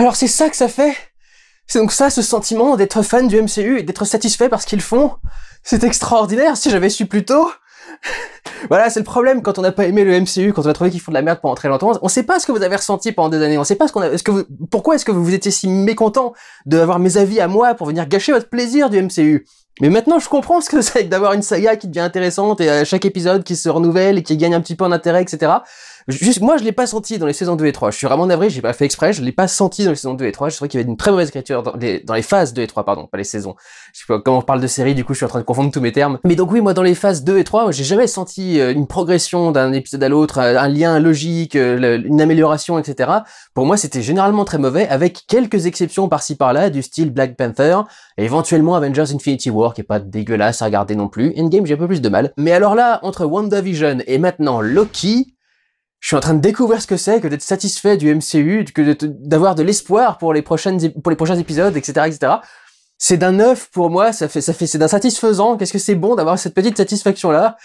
Alors c'est ça que ça fait C'est donc ça, ce sentiment d'être fan du MCU et d'être satisfait par ce qu'ils font C'est extraordinaire, si j'avais su plus tôt voilà, c'est le problème quand on n'a pas aimé le MCU, quand on a trouvé qu'ils font de la merde pendant très longtemps. On sait pas ce que vous avez ressenti pendant des années. On sait pas ce qu'on a, que pourquoi est-ce que vous étiez si mécontent d'avoir mes avis à moi pour venir gâcher votre plaisir du MCU. Mais maintenant, je comprends ce que c'est d'avoir une saga qui devient intéressante et à chaque épisode qui se renouvelle et qui gagne un petit peu en intérêt, etc. Juste, moi, je l'ai pas senti dans les saisons 2 et 3. Je suis vraiment navré, j'ai pas fait exprès, je l'ai pas senti dans les saisons 2 et 3. Je trouvais qu'il y avait une très mauvaise écriture dans les, phases 2 et 3, pardon, pas les saisons. Je sais pas comment on parle de série, du coup, je suis en train de confondre tous mes termes. Mais donc oui, moi, dans les phases 2 et 3, j'ai jamais senti euh, une progression d'un épisode à l'autre, euh, un lien logique, euh, une amélioration, etc. Pour moi, c'était généralement très mauvais, avec quelques exceptions par-ci par-là, du style Black Panther, et éventuellement Avengers Infinity War, qui est pas dégueulasse à regarder non plus. Endgame, j'ai un peu plus de mal. Mais alors là, entre WandaVision et maintenant Loki, je suis en train de découvrir ce que c'est que d'être satisfait du MCU, que d'avoir de, l'espoir pour les prochaines pour les prochains épisodes, etc., etc. C'est d'un neuf pour moi, ça fait ça fait c'est d'un satisfaisant. Qu'est-ce que c'est bon d'avoir cette petite satisfaction là.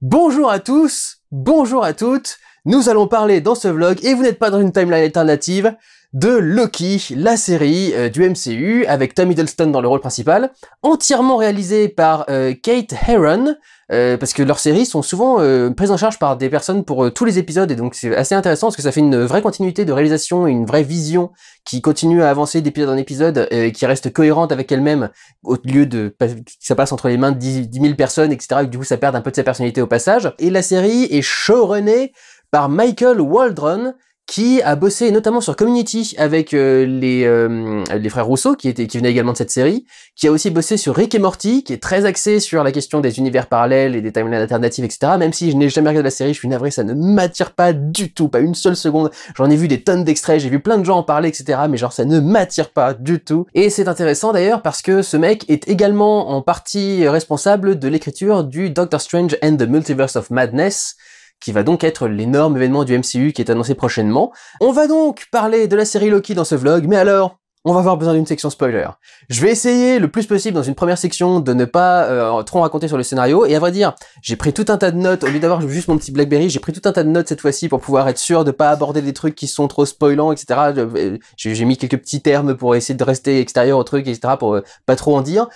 Bonjour à tous, bonjour à toutes. Nous allons parler dans ce vlog et vous n'êtes pas dans une timeline alternative de Loki, la série euh, du MCU, avec Tom Hiddleston dans le rôle principal, entièrement réalisée par euh, Kate Herron, euh, parce que leurs séries sont souvent prises en charge par des personnes pour tous les épisodes, et donc c'est assez intéressant parce que ça fait une vraie continuité de réalisation, une vraie vision qui continue à avancer d'épisode en épisode, et qui reste cohérente avec elle-même, au lieu de que ça passe entre les mains de 10, 000 personnes, etc., et du coup ça perd un peu de sa personnalité au passage. Et la série est showrunnée par Michael Waldron, qui a bossé notamment sur Community avec euh, les, euh, les frères Rousseau, qui, étaient, qui venaient également de cette série, qui a aussi bossé sur Rick et Morty, qui est très axé sur la question des univers parallèles et des timelines alternatives, etc. Même si je n'ai jamais regardé la série, je suis navré, ça ne m'attire pas du tout, pas une seule seconde. J'en ai vu des tonnes d'extraits, j'ai vu plein de gens en parler, etc. Mais genre, ça ne m'attire pas du tout. Et c'est intéressant d'ailleurs parce que ce mec est également en partie responsable de l'écriture du Doctor Strange and the Multiverse of Madness, qui va donc être l'énorme événement du MCU qui est annoncé prochainement. On va donc parler de la série Loki dans ce vlog, mais alors, on va avoir besoin d'une section spoiler. Je vais essayer le plus possible dans une première section de ne pas euh, trop raconter sur le scénario, et à vrai dire, j'ai pris tout un tas de notes, au lieu d'avoir juste mon petit Blackberry, j'ai pris tout un tas de notes cette fois-ci pour pouvoir être sûr de pas aborder des trucs qui sont trop spoilants, etc. Euh, j'ai mis quelques petits termes pour essayer de rester extérieur au truc, etc. pour euh, pas trop en dire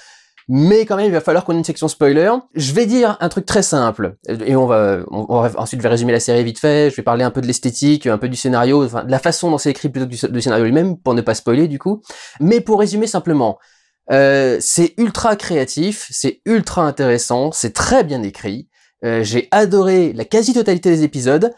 mais quand même, il va falloir qu'on ait une section spoiler. Je vais dire un truc très simple, et on va, ensuite je vais résumer la série vite fait, je vais parler un peu de l'esthétique, un peu du scénario, enfin, de la façon dont c'est écrit plutôt que du, scénario lui-même, pour ne pas spoiler du coup. Mais pour résumer simplement, euh, c'est ultra créatif, c'est ultra intéressant, c'est très bien écrit, euh, j'ai adoré la quasi-totalité des épisodes.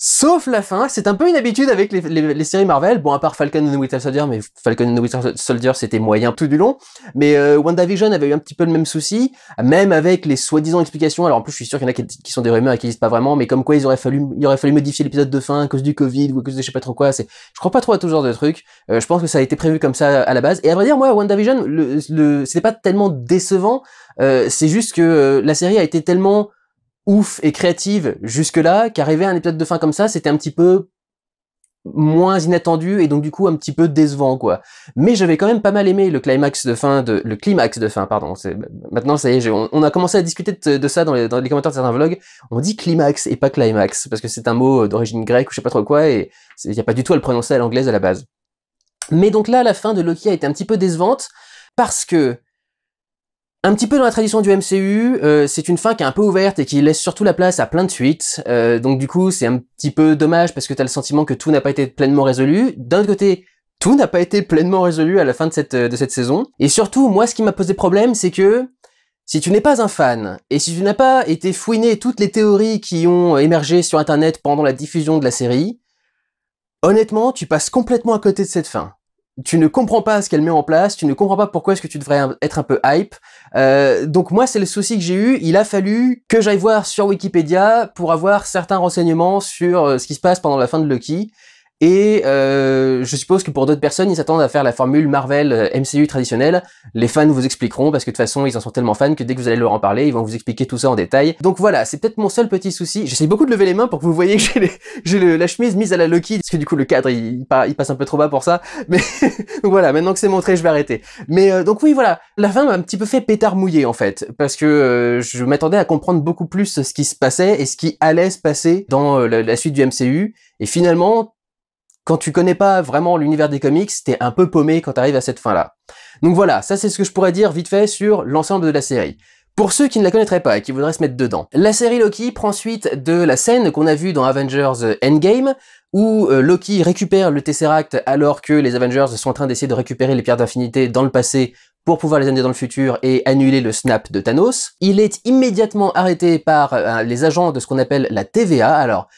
Sauf la fin, c'est un peu une habitude avec les, séries Marvel. Bon, à part Falcon and the Winter Soldier, mais Falcon and the Winter Soldier, c'était moyen tout du long. Mais euh, WandaVision avait eu un petit peu le même souci, même avec les soi-disant explications. Alors en plus, je suis sûr qu'il y en a qui, sont des rumeurs et qui disent pas vraiment, mais comme quoi il aurait fallu, il aurait fallu modifier l'épisode de fin à cause du Covid ou à cause de je sais pas trop quoi. C'est, je crois pas trop à tout genre de trucs. Euh, je pense que ça a été prévu comme ça à la base. Et à vrai dire, moi, WandaVision, le, le, c'était pas tellement décevant. Euh, c'est juste que la série a été tellement ouf et créative jusque-là, qu'arriver à un épisode de fin comme ça, c'était un petit peu moins inattendu et donc du coup un petit peu décevant quoi. Mais j'avais quand même pas mal aimé le climax de fin de le climax de fin pardon. Maintenant ça y est, on, a commencé à discuter de, ça dans les, commentaires de certains vlogs. On dit climax et pas climax parce que c'est un mot d'origine grecque ou je sais pas trop quoi et il n'y a pas du tout à le prononcer à l'anglaise à la base. Mais donc là la fin de Loki a été un petit peu décevante parce que un petit peu dans la tradition du MCU, euh, c'est une fin qui est un peu ouverte et qui laisse surtout la place à plein de suites. Euh, donc du coup, c'est un petit peu dommage parce que t'as le sentiment que tout n'a pas été pleinement résolu. D'un côté, tout n'a pas été pleinement résolu à la fin de cette, euh, de cette saison. Et surtout, moi, ce qui m'a posé problème, c'est que si tu n'es pas un fan et si tu n'as pas été fouiner toutes les théories qui ont émergé sur Internet pendant la diffusion de la série, honnêtement, tu passes complètement à côté de cette fin tu ne comprends pas ce qu'elle met en place, tu ne comprends pas pourquoi est-ce que tu devrais être un peu hype. Euh, donc moi, c'est le souci que j'ai eu. Il a fallu que j'aille voir sur Wikipédia pour avoir certains renseignements sur euh, ce qui se passe pendant la fin de Lucky. Et euh, je suppose que pour d'autres personnes, ils s'attendent à faire la formule Marvel euh, MCU traditionnelle. Les fans vous expliqueront parce que de toute façon, ils en sont tellement fans que dès que vous allez leur en parler, ils vont vous expliquer tout ça en détail. Donc voilà, c'est peut-être mon seul petit souci. J'essaie beaucoup de lever les mains pour que vous voyez que j'ai, la chemise mise à la Loki parce que du coup le cadre il, passe un peu trop bas pour ça. Mais voilà, maintenant que c'est montré, je vais arrêter. Mais euh, donc oui, voilà, la fin m'a un petit peu fait pétard mouillé en fait parce que euh, je m'attendais à comprendre beaucoup plus ce qui se passait et ce qui allait se passer dans la suite du MCU. Et finalement, quand tu connais pas vraiment l'univers des comics, t'es un peu paumé quand t'arrives à cette fin-là. Donc voilà, ça c'est ce que je pourrais dire vite fait sur l'ensemble de la série. Pour ceux qui ne la connaîtraient pas et qui voudraient se mettre dedans, la série Loki prend suite de la scène qu'on a vue dans Avengers Endgame, où euh, Loki récupère le Tesseract alors que les Avengers sont en train d'essayer de récupérer les pierres d'infinité dans le passé pour pouvoir les amener dans le futur et annuler le snap de Thanos. Il est immédiatement arrêté par euh, les agents de ce qu'on appelle la TVA. Alors,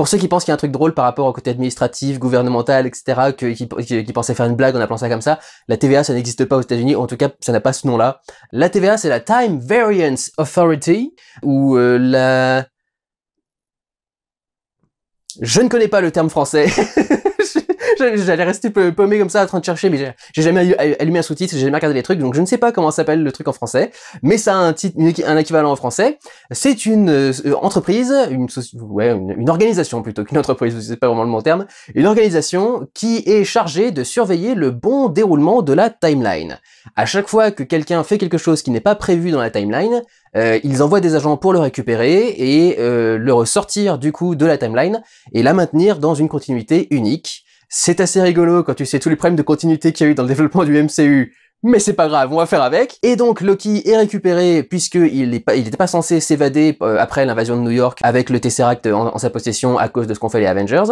pour ceux qui pensent qu'il y a un truc drôle par rapport au côté administratif, gouvernemental, etc., qui, pensaient faire une blague en appelant ça comme ça, la TVA, ça n'existe pas aux États-Unis, en tout cas, ça n'a pas ce nom-là. La TVA, c'est la Time Variance Authority, ou euh, la... Je ne connais pas le terme français. J'allais rester paumé comme ça, en train de chercher, mais j'ai jamais allumé un sous-titre, j'ai jamais regardé les trucs, donc je ne sais pas comment s'appelle le truc en français, mais ça a un, un équivalent en français. C'est une euh, entreprise, une, organisation plutôt qu'une entreprise, c'est pas vraiment le bon terme, une organisation qui est chargée de surveiller le bon déroulement de la timeline. À chaque fois que quelqu'un fait quelque chose qui n'est pas prévu dans la timeline, euh, ils envoient des agents pour le récupérer et euh, le ressortir du coup de la timeline et la maintenir dans une continuité unique. C'est assez rigolo quand tu sais tous les problèmes de continuité qu'il y a eu dans le développement du MCU, mais c'est pas grave, on va faire avec. Et donc Loki est récupéré puisqu'il n'était pas, il pas censé s'évader euh, après l'invasion de New York avec le Tesseract en, sa possession à cause de ce qu'ont fait les Avengers.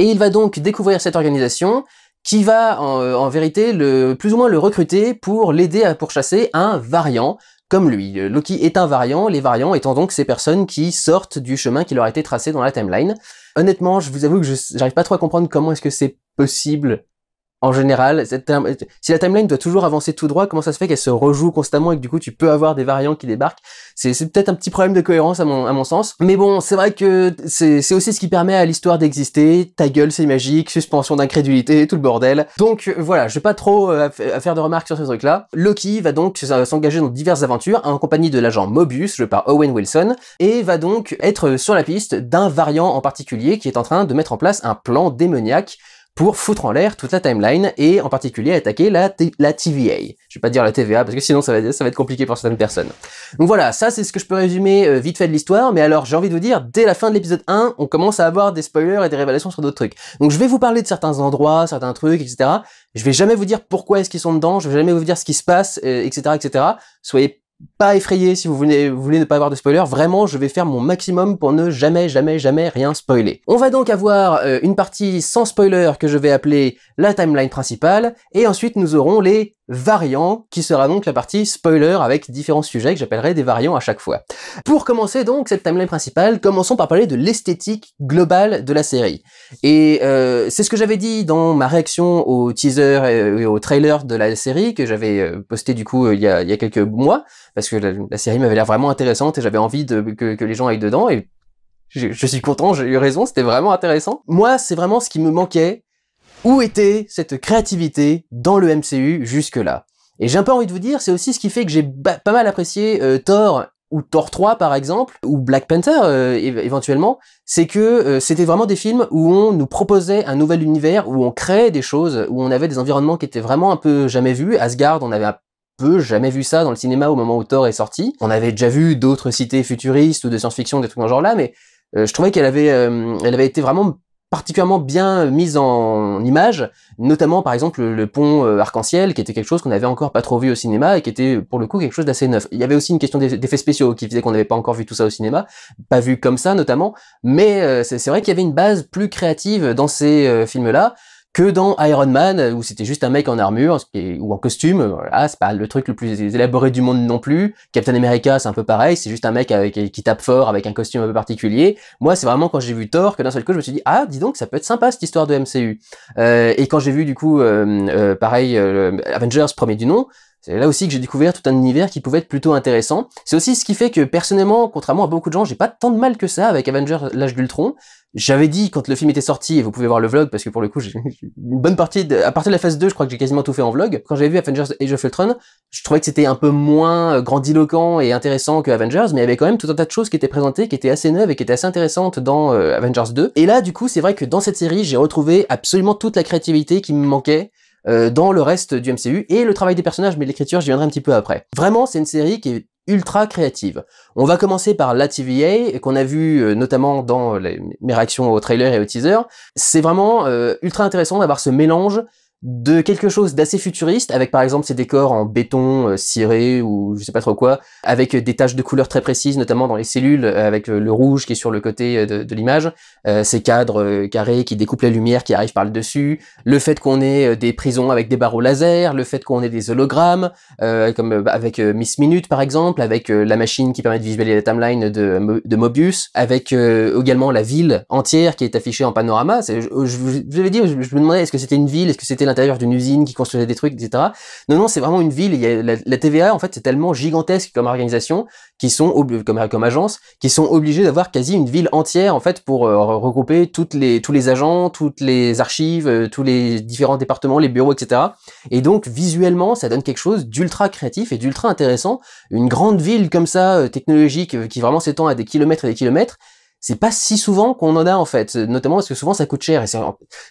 Et il va donc découvrir cette organisation qui va en, en vérité le, plus ou moins le recruter pour l'aider à pourchasser un variant comme lui. Euh, Loki est un variant, les variants étant donc ces personnes qui sortent du chemin qui leur a été tracé dans la timeline. Honnêtement, je vous avoue que j'arrive pas trop à comprendre comment est-ce que c'est possible en général, si la timeline doit toujours avancer tout droit, comment ça se fait qu'elle se rejoue constamment et que du coup tu peux avoir des variants qui débarquent C'est peut-être un petit problème de cohérence à mon, sens. Mais bon, c'est vrai que c'est aussi ce qui permet à l'histoire d'exister. Ta gueule, c'est magique, suspension d'incrédulité, tout le bordel. Donc euh, voilà, je vais pas trop euh, faire de remarques sur ce truc-là. Loki va donc euh, s'engager dans diverses aventures en compagnie de l'agent Mobius, joué par Owen Wilson, et va donc être sur la piste d'un variant en particulier qui est en train de mettre en place un plan démoniaque pour foutre en l'air toute la timeline et en particulier attaquer la, TVA. Je vais pas dire la TVA parce que sinon ça va, être compliqué pour certaines personnes. Donc voilà, ça c'est ce que je peux résumer euh, vite fait de l'histoire, mais alors j'ai envie de vous dire, dès la fin de l'épisode 1, on commence à avoir des spoilers et des révélations sur d'autres trucs. Donc je vais vous parler de certains endroits, certains trucs, etc. Je vais jamais vous dire pourquoi est-ce qu'ils sont dedans, je vais jamais vous dire ce qui se passe, etc., euh, etc. Soyez pas effrayé si vous voulez, ne pas avoir de spoiler. Vraiment, je vais faire mon maximum pour ne jamais, jamais, jamais rien spoiler. On va donc avoir euh, une partie sans spoiler que je vais appeler la timeline principale, et ensuite nous aurons les variants, qui sera donc la partie spoiler avec différents sujets que j'appellerai des variants à chaque fois. Pour commencer donc cette timeline principale, commençons par parler de l'esthétique globale de la série. Et euh, c'est ce que j'avais dit dans ma réaction au teaser et au trailer de la série que j'avais euh, posté du coup il y, a, quelques mois, parce que la, série m'avait l'air vraiment intéressante et j'avais envie que, les gens aillent dedans et je, suis content, j'ai eu raison, c'était vraiment intéressant. Moi, c'est vraiment ce qui me manquait. Où était cette créativité dans le MCU jusque-là Et j'ai un peu envie de vous dire, c'est aussi ce qui fait que j'ai pas mal apprécié euh, Thor ou Thor 3 par exemple, ou Black Panther euh, éventuellement, c'est que euh, c'était vraiment des films où on nous proposait un nouvel univers, où on créait des choses, où on avait des environnements qui étaient vraiment un peu jamais vus. Asgard, on avait jamais vu ça dans le cinéma au moment où Thor est sorti. On avait déjà vu d'autres cités futuristes ou de science-fiction, des trucs dans ce genre-là, mais euh, je trouvais qu'elle avait, euh, elle avait été vraiment particulièrement bien euh, mise en image, notamment par exemple le, le pont arc-en-ciel, qui était quelque chose qu'on n'avait encore pas trop vu au cinéma et qui était pour le coup quelque chose d'assez neuf. Il y avait aussi une question d'effets spéciaux qui faisait qu'on n'avait pas encore vu tout ça au cinéma, pas vu comme ça notamment, mais c'est vrai qu'il y avait une base plus créative dans ces films-là que dans Iron Man, où c'était juste un mec en armure ou en costume, voilà, c'est pas le truc le plus élaboré du monde non plus. Captain America, c'est un peu pareil, c'est juste un mec avec, qui tape fort avec un costume un peu particulier. Moi, c'est vraiment quand j'ai vu Thor que d'un seul coup, je me suis dit ah, dis donc, ça peut être sympa cette histoire de MCU. Euh, et quand j'ai vu du coup, euh, euh, pareil, Avengers premier du nom, c'est là aussi que j'ai découvert tout un univers qui pouvait être plutôt intéressant. C'est aussi ce qui fait que personnellement, contrairement à beaucoup de gens, j'ai pas tant de mal que ça avec Avengers l'âge d'Ultron. J'avais dit quand le film était sorti, et vous pouvez voir le vlog, parce que pour le coup, j'ai une bonne partie, de, à partir de la phase 2, je crois que j'ai quasiment tout fait en vlog. Quand j'avais vu Avengers Age of Ultron, je trouvais que c'était un peu moins euh, grandiloquent et intéressant que Avengers, mais il y avait quand même tout un tas de choses qui étaient présentées, qui étaient assez neuves et qui étaient assez intéressantes dans euh, Avengers 2. Et là, du coup, c'est vrai que dans cette série, j'ai retrouvé absolument toute la créativité qui me manquait euh, dans le reste du MCU et le travail des personnages mais l'écriture j'y viendrai un petit peu après. Vraiment c'est une série qui est ultra créative. On va commencer par la TVA, qu'on a vu euh, notamment dans mes réactions au trailer et au teaser. C'est vraiment euh, ultra intéressant d'avoir ce mélange de quelque chose d'assez futuriste, avec par exemple ces décors en béton euh, ciré ou je sais pas trop quoi, avec euh, des taches de couleurs très précises, notamment dans les cellules, euh, avec le, rouge qui est sur le côté de, l'image, ces cadres carrés qui découpent la lumière qui arrive par le dessus, le fait qu'on ait des prisons avec des barreaux laser, le fait qu'on ait des hologrammes, comme avec Miss Minute par exemple, avec la machine qui permet de visualiser la timeline de, de Mobius, avec également la ville entière qui est affichée en panorama. Je, je, vous avais dit, je me demandais est-ce que c'était une ville, est-ce que c'était l'intérieur d'une usine, qui construisait des trucs, etc. Non, non, c'est vraiment une ville. Il y a la, TVA, en fait, c'est tellement gigantesque comme organisation, qui sont comme, comme agence, qui sont obligés d'avoir quasi une ville entière, en fait, pour euh, regrouper toutes les, tous les agents, toutes les archives, euh, tous les différents départements, les bureaux, etc. Et donc, visuellement, ça donne quelque chose d'ultra créatif et d'ultra intéressant. Une grande ville comme ça, euh, technologique, qui vraiment s'étend à des kilomètres et des kilomètres, c'est pas si souvent qu'on en a en fait, notamment parce que souvent ça coûte cher et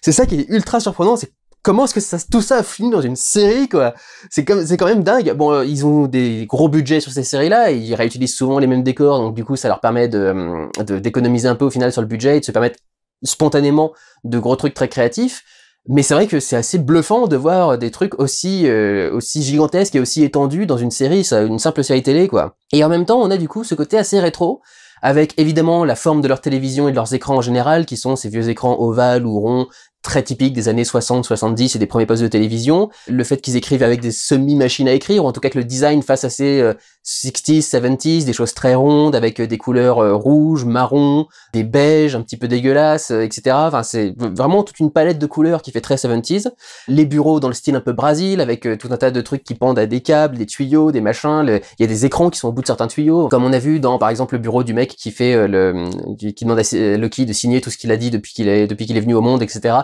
c'est ça qui est ultra surprenant, c'est comment est-ce que ça, tout ça finit dans une série quoi C'est c'est quand même dingue. Bon, euh, ils ont des gros budgets sur ces séries-là, ils réutilisent souvent les mêmes décors, donc du coup ça leur permet d'économiser un peu au final sur le budget et de se permettre spontanément de gros trucs très créatifs. Mais c'est vrai que c'est assez bluffant de voir des trucs aussi euh, aussi gigantesques et aussi étendus dans une série, une simple série télé quoi. Et en même temps, on a du coup ce côté assez rétro avec évidemment la forme de leur télévision et de leurs écrans en général, qui sont ces vieux écrans ovales ou ronds très typique des années 60, 70 et des premiers postes de télévision. Le fait qu'ils écrivent avec des semi-machines à écrire, ou en tout cas que le design fasse assez 60s, euh, 70s, des choses très rondes avec euh, des couleurs euh, rouges, marron, des beiges un petit peu dégueulasses, etc. Enfin, c'est vraiment toute une palette de couleurs qui fait très 70s. Les bureaux dans le style un peu Brésil, avec tout un tas de trucs qui pendent à des câbles, des tuyaux, des machins. Il y a des écrans qui sont au bout de certains tuyaux, comme on a vu dans, par exemple, le bureau du mec qui fait le, qui demande à Lucky de signer tout ce qu'il a dit depuis qu'il est, depuis qu'il est venu au monde, etc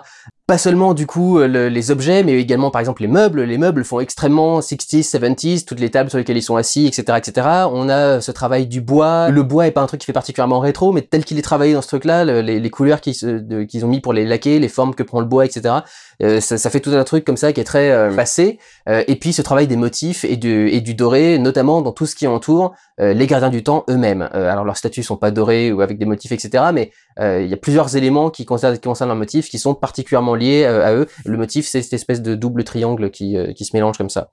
pas seulement du coup euh, les objets, mais également par exemple les meubles. Les meubles font extrêmement 60s, 70s, toutes les tables sur lesquelles ils sont assis, etc., etc. On a euh, ce travail du bois. Le bois est pas un truc qui fait particulièrement rétro, mais tel qu'il est travaillé dans ce truc-là, les, couleurs qu'ils ont mis pour les laquer, les formes que prend le bois, etc. Euh, ça, fait tout un truc comme ça qui est très euh, passé. Euh, et puis ce travail des motifs et du, et du doré, notamment dans tout ce qui entoure les gardiens du temps eux-mêmes. alors leurs statues sont pas dorées ou avec des motifs, etc. Mais il y a plusieurs éléments qui concernent, qui concernent leurs motifs qui sont particulièrement liés à eux. Le motif, c'est cette espèce de double triangle qui, qui se mélange comme ça,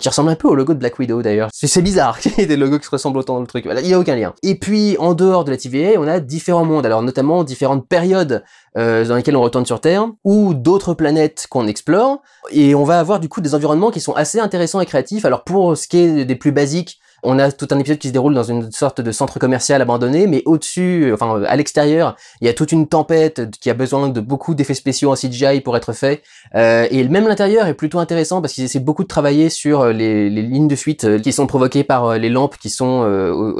qui ressemble un peu au logo de Black Widow d'ailleurs. C'est bizarre qu'il y ait des logos qui se ressemblent autant dans le truc. Il y n'y a aucun lien. Et puis en dehors de la TVA, on a différents mondes. Alors notamment différentes périodes euh, dans lesquelles on retourne sur Terre, ou d'autres planètes qu'on explore, et on va avoir du coup des environnements qui sont assez intéressants et créatifs. Alors pour ce qui est des plus basiques, on a tout un épisode qui se déroule dans une sorte de centre commercial abandonné, mais au-dessus, euh, enfin euh, à l'extérieur, il y a toute une tempête qui a besoin de beaucoup d'effets spéciaux en CGI pour être fait. Euh, et même l'intérieur est plutôt intéressant parce qu'ils essaient beaucoup de travailler sur euh, les, lignes de fuite qui sont provoquées par les lampes qui sont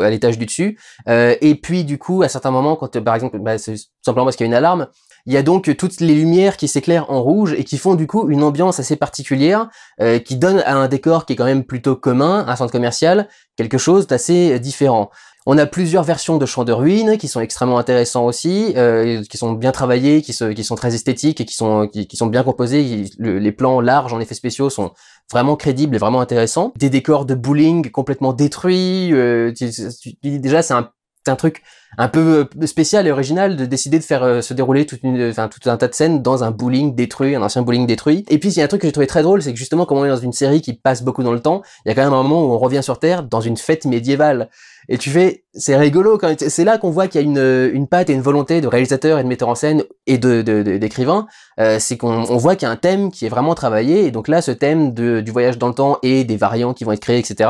à l'étage du dessus. et puis du coup, à certains moments, quand par exemple, bah, simplement parce qu'il y a une alarme, il y a donc toutes les lumières qui s'éclairent en rouge et qui font du coup une ambiance assez particulière euh, qui donne à un décor qui est quand même plutôt commun, un centre commercial, quelque chose d'assez euh, différent. On a plusieurs versions de champs de ruines qui sont extrêmement intéressants aussi, euh, qui sont bien travaillés, qui, qui, sont très esthétiques et qui sont, qui, sont bien composés. les plans larges en effets spéciaux sont vraiment crédibles et vraiment intéressants. Des décors de bowling complètement détruits. déjà, c'est un c'est un truc un peu euh, spécial et original de décider de faire euh, se dérouler toute une, tout un tas de scènes dans un bowling détruit, un ancien bowling détruit. Et puis, il y a un truc que j'ai trouvé très drôle, c'est que justement, comme on est dans une série qui passe beaucoup dans le temps, il y a quand même un moment où on revient sur Terre dans une fête médiévale. Et tu fais, c'est rigolo quand c'est là qu'on voit qu'il y a une, euh, une patte et une volonté de réalisateur et de metteur en scène et de, d'écrivain. c'est qu'on voit qu'il y a un thème qui est vraiment travaillé. Et donc là, ce thème du voyage dans le temps et des variants qui vont être créés, etc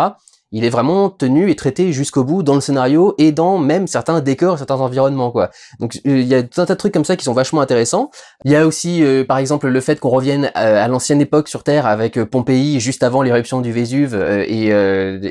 il est vraiment tenu et traité jusqu'au bout dans le scénario et dans même certains décors, certains environnements quoi. Donc euh, il y a tout un tas de trucs comme ça qui sont vachement intéressants. Il y a aussi euh, par exemple le fait qu'on revienne euh, à, l'ancienne époque sur Terre avec Pompéi juste avant l'éruption du Vésuve et,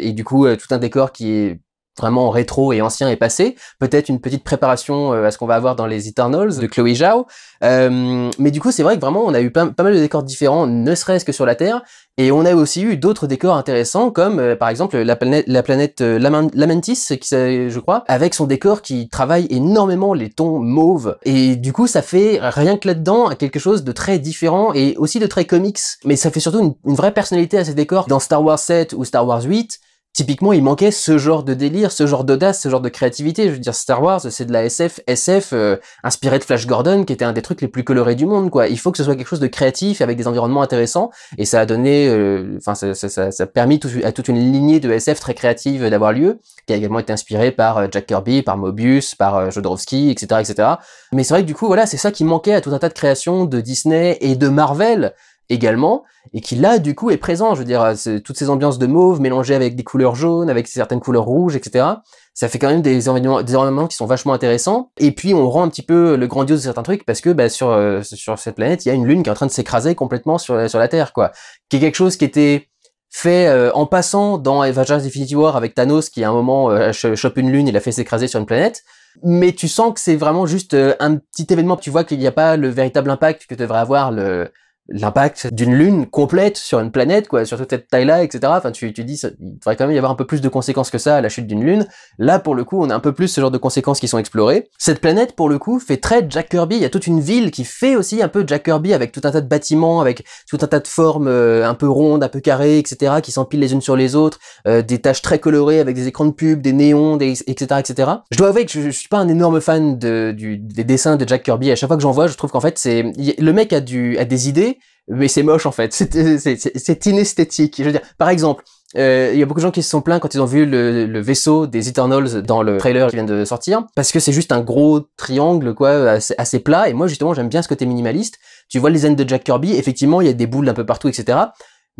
et, du coup tout un décor qui est vraiment rétro et ancien et passé. Peut-être une petite préparation euh, à ce qu'on va avoir dans les Eternals de Chloé Zhao. Euh, mais du coup, c'est vrai que vraiment, on a eu pas, mal de décors différents, ne serait-ce que sur la Terre. Et on a aussi eu d'autres décors intéressants, comme euh, par exemple la planète, euh, Lamentis, qui, je crois, avec son décor qui travaille énormément les tons mauves. Et du coup, ça fait rien que là-dedans quelque chose de très différent et aussi de très comics. Mais ça fait surtout une, une vraie personnalité à ces décors dans Star Wars 7 ou Star Wars 8 typiquement, il manquait ce genre de délire, ce genre d'audace, ce genre de créativité. Je veux dire, Star Wars, c'est de la SF, SF, euh, inspiré de Flash Gordon, qui était un des trucs les plus colorés du monde, quoi. Il faut que ce soit quelque chose de créatif, avec des environnements intéressants, et ça a donné, euh, enfin, ça, ça, ça, a permis à toute une lignée de SF très créative d'avoir lieu, qui a également été inspirée par euh, Jack Kirby, par Mobius, par euh, Jodorowsky, etc., etc. Mais c'est vrai que du coup, voilà, c'est ça qui manquait à tout un tas de créations de Disney et de Marvel, également, et qui là, du coup, est présent. Je veux dire, euh, toutes ces ambiances de mauve mélangées avec des couleurs jaunes, avec certaines couleurs rouges, etc. Ça fait quand même des environnements, des qui sont vachement intéressants. Et puis, on rend un petit peu le grandiose de certains trucs parce que bah, sur, euh, sur cette planète, il y a une lune qui est en train de s'écraser complètement sur, sur la Terre, quoi. Qui est quelque chose qui était fait euh, en passant dans Avengers Infinity War avec Thanos qui à un moment chope une lune et la fait s'écraser sur une planète mais tu sens que c'est vraiment juste un petit événement. Tu vois qu'il n'y a pas le véritable impact que devrait avoir le, l'impact d'une lune complète sur une planète, quoi, sur toute cette taille-là, etc. Enfin, tu, tu dis, il faudrait quand même y avoir un peu plus de conséquences que ça à la chute d'une lune. Là, pour le coup, on a un peu plus ce genre de conséquences qui sont explorées. Cette planète, pour le coup, fait très Jack Kirby. Il y a toute une ville qui fait aussi un peu Jack Kirby avec tout un tas de bâtiments, avec tout un tas de formes euh, un peu rondes, un peu carrées, etc., qui s'empilent les unes sur les autres, euh, des taches très colorées avec des écrans de pub, des néons, des, etc., etc. Je dois avouer que je, suis pas un énorme fan de, du, des dessins de Jack Kirby. À chaque fois que j'en vois, je trouve qu'en fait, c'est, le mec a du, a des idées, mais c'est moche en fait. C'est inesthétique. Je veux dire, par exemple, euh, il y a beaucoup de gens qui se sont plaints quand ils ont vu le, le vaisseau des Eternals dans le trailer qui vient de sortir, parce que c'est juste un gros triangle quoi assez, assez plat. Et moi justement, j'aime bien ce côté minimaliste. Tu vois les aines de Jack Kirby, effectivement, il y a des boules un peu partout, etc.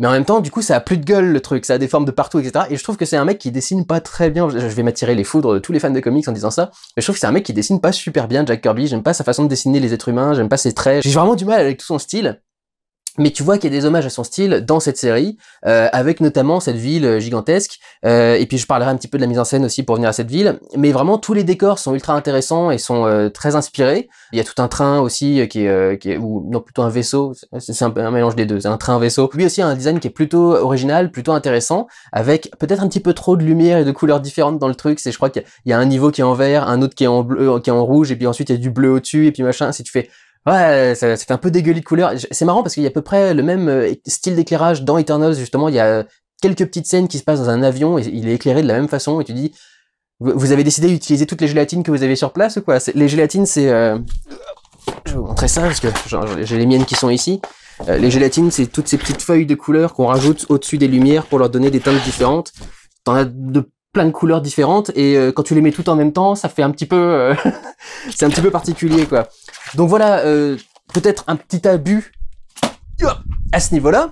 Mais en même temps, du coup, ça a plus de gueule le truc, ça a des formes de partout, etc. Et je trouve que c'est un mec qui dessine pas très bien. Je vais m'attirer les foudres de tous les fans de comics en disant ça. Mais je trouve que c'est un mec qui dessine pas super bien Jack Kirby. J'aime pas sa façon de dessiner les êtres humains, j'aime pas ses traits. J'ai vraiment du mal avec tout son style mais tu vois qu'il y a des hommages à son style dans cette série, euh, avec notamment cette ville euh, gigantesque. Euh, et puis je parlerai un petit peu de la mise en scène aussi pour venir à cette ville. Mais vraiment, tous les décors sont ultra intéressants et sont très inspirés. Il y a tout un train aussi qui est, ou non plutôt un vaisseau. C'est un, mélange des deux. C'est un train, vaisseau. Lui aussi a un design qui est plutôt original, plutôt intéressant, avec peut-être un petit peu trop de lumière et de couleurs différentes dans le truc. C'est je crois qu'il y, a un niveau qui est en vert, un autre qui est en bleu, qui est en rouge, et puis ensuite il y a du bleu au-dessus et puis machin. Si tu fais Ouais, c'est un peu dégueulé de couleur. C'est marrant parce qu'il y a à peu près le même euh, style d'éclairage dans Eternals, justement. Il y a quelques petites scènes qui se passent dans un avion et il est éclairé de la même façon et tu dis, vous avez décidé d'utiliser toutes les gélatines que vous avez sur place ou quoi Les gélatines, c'est... Euh, je vais vous montrer ça parce que j'ai les miennes qui sont ici. Euh, les gélatines, c'est toutes ces petites feuilles de couleurs qu'on rajoute au-dessus des lumières pour leur donner des teintes différentes. T'en as de plein de couleurs différentes et quand tu les mets toutes en même temps, ça fait un petit peu... c'est un petit peu particulier, quoi. Donc voilà, euh, peut-être un petit abus euh, à ce niveau-là.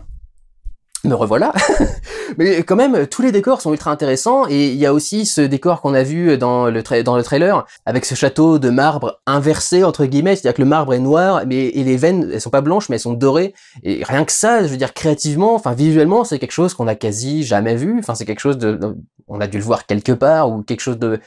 Me revoilà. Mais quand même, tous les décors sont ultra intéressants et il y a aussi ce décor qu'on a vu dans le, trailer avec ce château de marbre inversé entre guillemets, c'est-à-dire que le marbre est noir mais et les veines elles sont pas blanches mais elles sont dorées et rien que ça, je veux dire créativement, enfin visuellement, c'est quelque chose qu'on a quasi jamais vu, enfin c'est quelque chose de on a dû le voir quelque part ou quelque chose de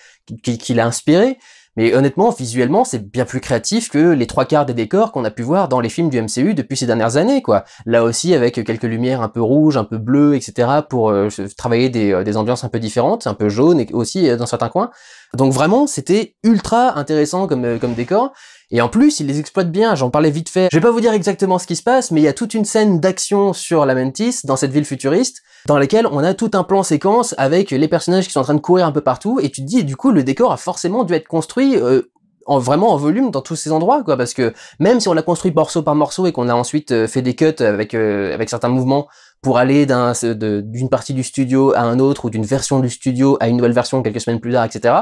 qui l'a inspiré mais honnêtement, visuellement, c'est bien plus créatif que les trois quarts des décors qu'on a pu voir dans les films du MCU depuis ces dernières années, quoi. Là aussi, avec quelques lumières un peu rouges, un peu bleues, etc., pour euh, travailler euh, des, ambiances un peu différentes, un peu jaunes et aussi euh, dans certains coins. Donc vraiment, c'était ultra intéressant comme, comme décor. Et en plus, il les exploite bien, j'en parlais vite fait. Je vais pas vous dire exactement ce qui se passe, mais il y a toute une scène d'action sur la Mentis, dans cette ville futuriste, dans laquelle on a tout un plan séquence avec les personnages qui sont en train de courir un peu partout, et tu te dis, du coup, le décor a forcément dû être construit euh, en, vraiment en volume dans tous ces endroits quoi parce que même si on l'a construit morceau par morceau et qu'on a ensuite euh, fait des cuts avec euh, avec certains mouvements pour aller d'un d'une partie du studio à un autre ou d'une version du studio à une nouvelle version quelques semaines plus tard etc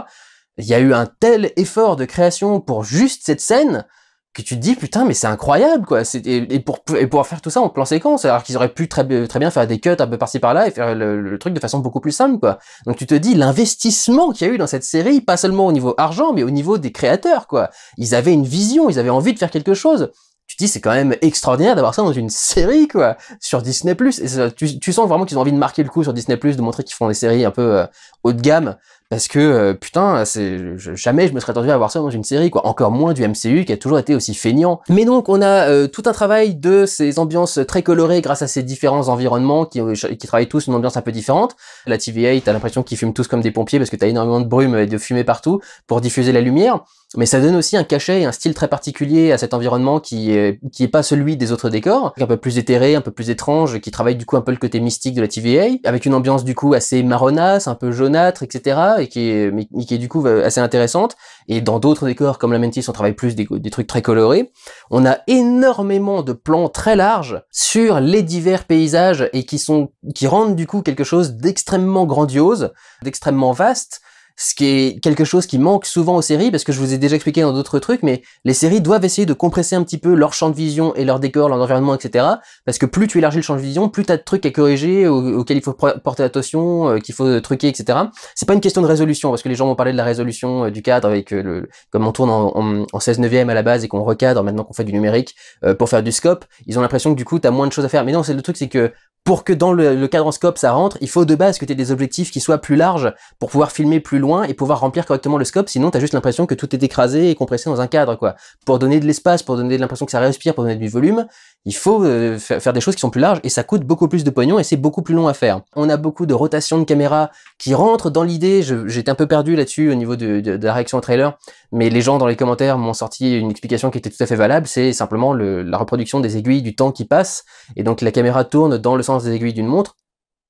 il y a eu un tel effort de création pour juste cette scène que tu te dis putain mais c'est incroyable quoi et, pour faire tout ça en plan séquence alors qu'ils auraient pu très bien faire des cuts un peu par-ci par-là et faire le, truc de façon beaucoup plus simple quoi donc tu te dis l'investissement qu'il y a eu dans cette série pas seulement au niveau argent mais au niveau des créateurs quoi ils avaient une vision ils avaient envie de faire quelque chose tu te dis c'est quand même extraordinaire d'avoir ça dans une série quoi sur Disney Plus et tu, sens vraiment qu'ils ont envie de marquer le coup sur Disney de montrer qu'ils font des séries un peu euh, haut de gamme parce que, euh, putain, c'est jamais je me serais attendu à voir ça dans une série, quoi. Encore moins du MCU qui a toujours été aussi feignant. Mais donc, on a euh, tout un travail de ces ambiances très colorées grâce à ces différents environnements qui, euh, qui travaillent tous une ambiance un peu différente. La TVA, t'as l'impression qu'ils fument tous comme des pompiers parce que t'as énormément de brume et de fumée partout pour diffuser la lumière mais ça donne aussi un cachet et un style très particulier à cet environnement qui est, qui est pas celui des autres décors, un peu plus éthéré, un peu plus étrange, qui travaille du coup un peu le côté mystique de la TVA, avec une ambiance du coup assez marronasse, un peu jaunâtre, etc., et qui est, du coup euh, assez intéressante. Et dans d'autres décors comme la Mentis, on travaille plus des, des trucs très colorés. On a énormément de plans très larges sur les divers paysages et qui sont, qui rendent du coup quelque chose d'extrêmement grandiose, d'extrêmement vaste, ce qui est quelque chose qui manque souvent aux séries, parce que je vous ai déjà expliqué dans d'autres trucs, mais les séries doivent essayer de compresser un petit peu leur champ de vision et leur décor, leur environnement, etc. Parce que plus tu élargis le champ de vision, plus t'as de trucs à corriger, auxquels il faut porter attention, euh, qu'il faut truquer, etc. C'est pas une question de résolution, parce que les gens vont parlé de la résolution euh, du cadre, avec euh, le, comme on tourne en, en, 9 16 neuvième à la base et qu'on recadre maintenant qu'on fait du numérique pour faire du scope, ils ont l'impression que du coup tu as moins de choses à faire. Mais non, c'est le truc, c'est que pour que dans le, le cadre en scope ça rentre, il faut de base que tu aies des objectifs qui soient plus larges pour pouvoir filmer plus loin et pouvoir remplir correctement le scope, sinon t'as juste l'impression que tout est écrasé et compressé dans un cadre, quoi. Pour donner de l'espace, pour donner l'impression que ça respire, pour donner du volume, il faut euh, faire des choses qui sont plus larges et ça coûte beaucoup plus de pognon et c'est beaucoup plus long à faire. On a beaucoup de rotations de caméra qui rentrent dans l'idée, j'étais un peu perdu là-dessus au niveau de, la réaction au trailer, mais les gens dans les commentaires m'ont sorti une explication qui était tout à fait valable, c'est simplement la reproduction des aiguilles du temps qui passe, et donc la caméra tourne dans le sens des aiguilles d'une montre,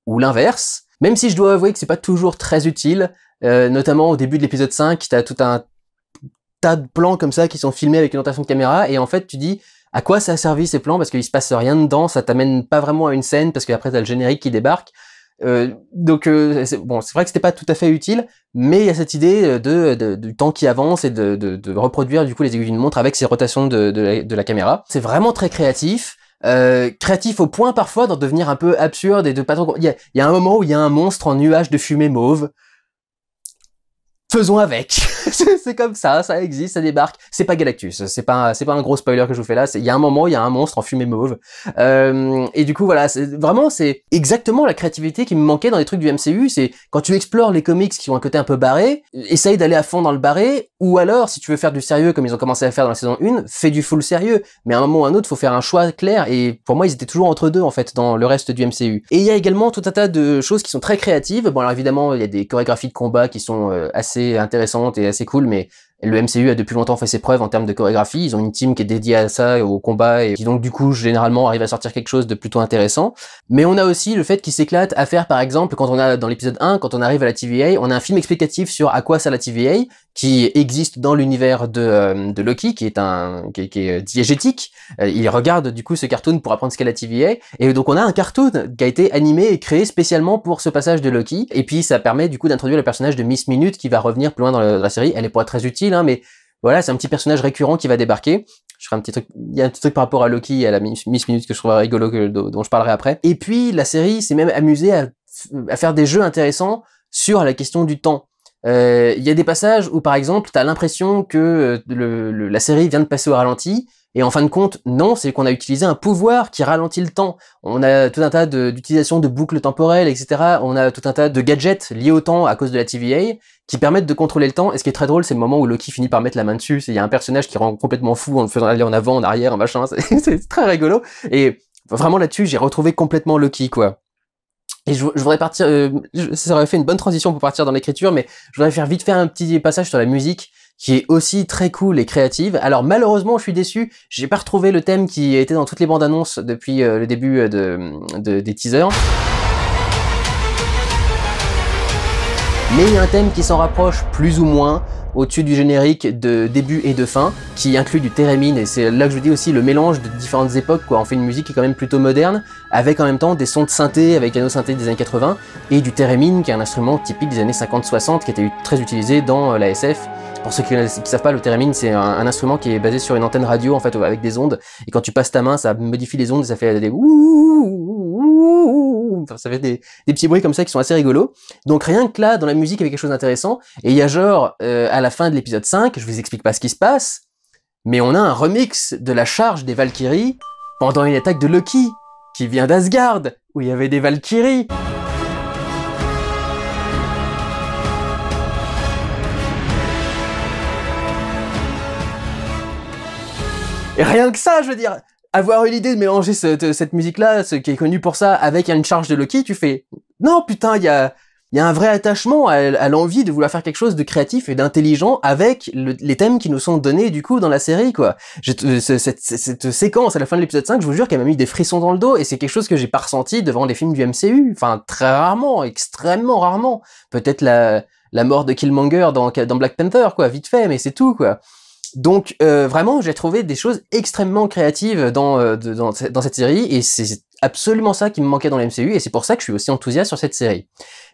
ou l'inverse, même si je dois avouer que c'est pas toujours très utile, euh, notamment au début de l'épisode 5, t'as tout un tas de plans comme ça qui sont filmés avec une rotation de caméra, et en fait tu dis à quoi ça a servi ces plans, parce qu'il se passe rien dedans, ça t'amène pas vraiment à une scène, parce qu'après t'as le générique qui débarque. Euh, donc euh, c'est, bon, c'est vrai que c'était pas tout à fait utile, mais il y a cette idée de, du temps qui avance et de, reproduire du coup les aiguilles d'une montre avec ces rotations de, la, caméra. C'est vraiment très créatif. créatif au point parfois d'en devenir un peu absurde et de pas trop... Il y a, y a, un moment où il y a un monstre en nuage de fumée mauve faisons avec. c'est comme ça, ça existe, ça débarque. C'est pas Galactus, c'est pas, c'est pas un gros spoiler que je vous fais là. Il y a un moment, il y a un monstre en fumée mauve. Euh, et du coup, voilà, vraiment, c'est exactement la créativité qui me manquait dans les trucs du MCU. C'est quand tu explores les comics qui ont un côté un peu barré, essaye d'aller à fond dans le barré, ou alors, si tu veux faire du sérieux comme ils ont commencé à faire dans la saison 1, fais du full sérieux. Mais à un moment ou à un autre, faut faire un choix clair. Et pour moi, ils étaient toujours entre deux en fait dans le reste du MCU. Et il y a également tout un tas de choses qui sont très créatives. Bon, alors évidemment, il y a des chorégraphies de combat qui sont euh, assez intéressantes et assez c'est cool, mais le MCU a depuis longtemps fait ses preuves en termes de chorégraphie. Ils ont une team qui est dédiée à ça, au combat, et qui donc du coup généralement arrive à sortir quelque chose de plutôt intéressant. Mais on a aussi le fait qu'il s'éclate à faire, par exemple, quand on a dans l'épisode 1, quand on arrive à la TVA, on a un film explicatif sur à quoi sert la TVA qui existe dans l'univers euh, de, Loki, qui est un qui, diégétique. Euh, il regarde du coup ce cartoon pour apprendre ce qu'est la TVA, et donc on a un cartoon qui a été animé et créé spécialement pour ce passage de Loki. Et puis ça permet du coup d'introduire le personnage de Miss Minute qui va revenir plus loin dans, la série. Elle est pas très utile, hein, mais voilà, c'est un petit personnage récurrent qui va débarquer. Je ferai un petit truc, il y a un petit truc par rapport à Loki et à la Miss Minute que je trouve rigolo dont je parlerai après. Et puis la série s'est même amusée à faire des jeux intéressants sur la question du temps euh, il y a des passages où, par exemple, t'as l'impression que euh, la série vient de passer au ralenti, et en fin de compte, non, c'est qu'on a utilisé un pouvoir qui ralentit le temps. On a tout un tas d'utilisations de, boucles temporelles, etc. On a tout un tas de gadgets liés au temps à cause de la TVA qui permettent de contrôler le temps. Et ce qui est très drôle, c'est le moment où Loki finit par mettre la main dessus. Il y a un personnage qui rend complètement fou en le faisant aller en avant, en arrière, machin. C'est très rigolo. Et vraiment là-dessus, j'ai retrouvé complètement Loki, quoi. Et je, voudrais partir, euh, ça aurait fait une bonne transition pour partir dans l'écriture, mais je voudrais faire vite faire un petit passage sur la musique qui est aussi très cool et créative. Alors malheureusement, je suis déçu, j'ai pas retrouvé le thème qui était dans toutes les bandes annonces depuis euh, le début euh, de, des teasers. Mais il y a un thème qui s'en rapproche plus ou moins au-dessus du générique de début et de fin, qui inclut du thérémine, et c'est là que je dis aussi le mélange de différentes époques, quoi. On fait une musique qui est quand même plutôt moderne, avec en même temps des sons de synthé, avec l'anneau synthé des années 80, et du theremin, qui est un instrument typique des années 50-60, qui était très utilisé dans la SF. Pour ceux qui ne savent pas, le theremin, c'est un, instrument qui est basé sur une antenne radio, en fait, avec des ondes, et quand tu passes ta main, ça modifie les ondes, et ça fait des Enfin, ça fait des, petits bruits comme ça qui sont assez rigolos. Donc rien que là, dans la musique, il y avait quelque chose d'intéressant. Et il y a genre, à la fin de l'épisode 5, je vous explique pas ce qui se passe, mais on a un remix de la charge des Valkyries pendant une attaque de Lucky qui vient d'Asgard, où il y avait des Valkyries. Et rien que ça, je veux dire, avoir eu l'idée de mélanger cette, musique-là, ce qui est connu pour ça, avec une charge de Loki, tu fais non putain, il y a il y a un vrai attachement à, l'envie de vouloir faire quelque chose de créatif et d'intelligent avec les thèmes qui nous sont donnés du coup dans la série quoi. Euh, cette, cette, séquence à la fin de l'épisode 5, je vous jure qu'elle m'a mis des frissons dans le dos et c'est quelque chose que j'ai pas ressenti devant les films du MCU, enfin très rarement, extrêmement rarement. Peut-être la, la mort de Killmonger dans, Black Panther quoi, vite fait, mais c'est tout quoi. Donc euh, vraiment, j'ai trouvé des choses extrêmement créatives dans, euh, de, dans, cette série et c'est absolument ça qui me manquait dans le MCU et c'est pour ça que je suis aussi enthousiaste sur cette série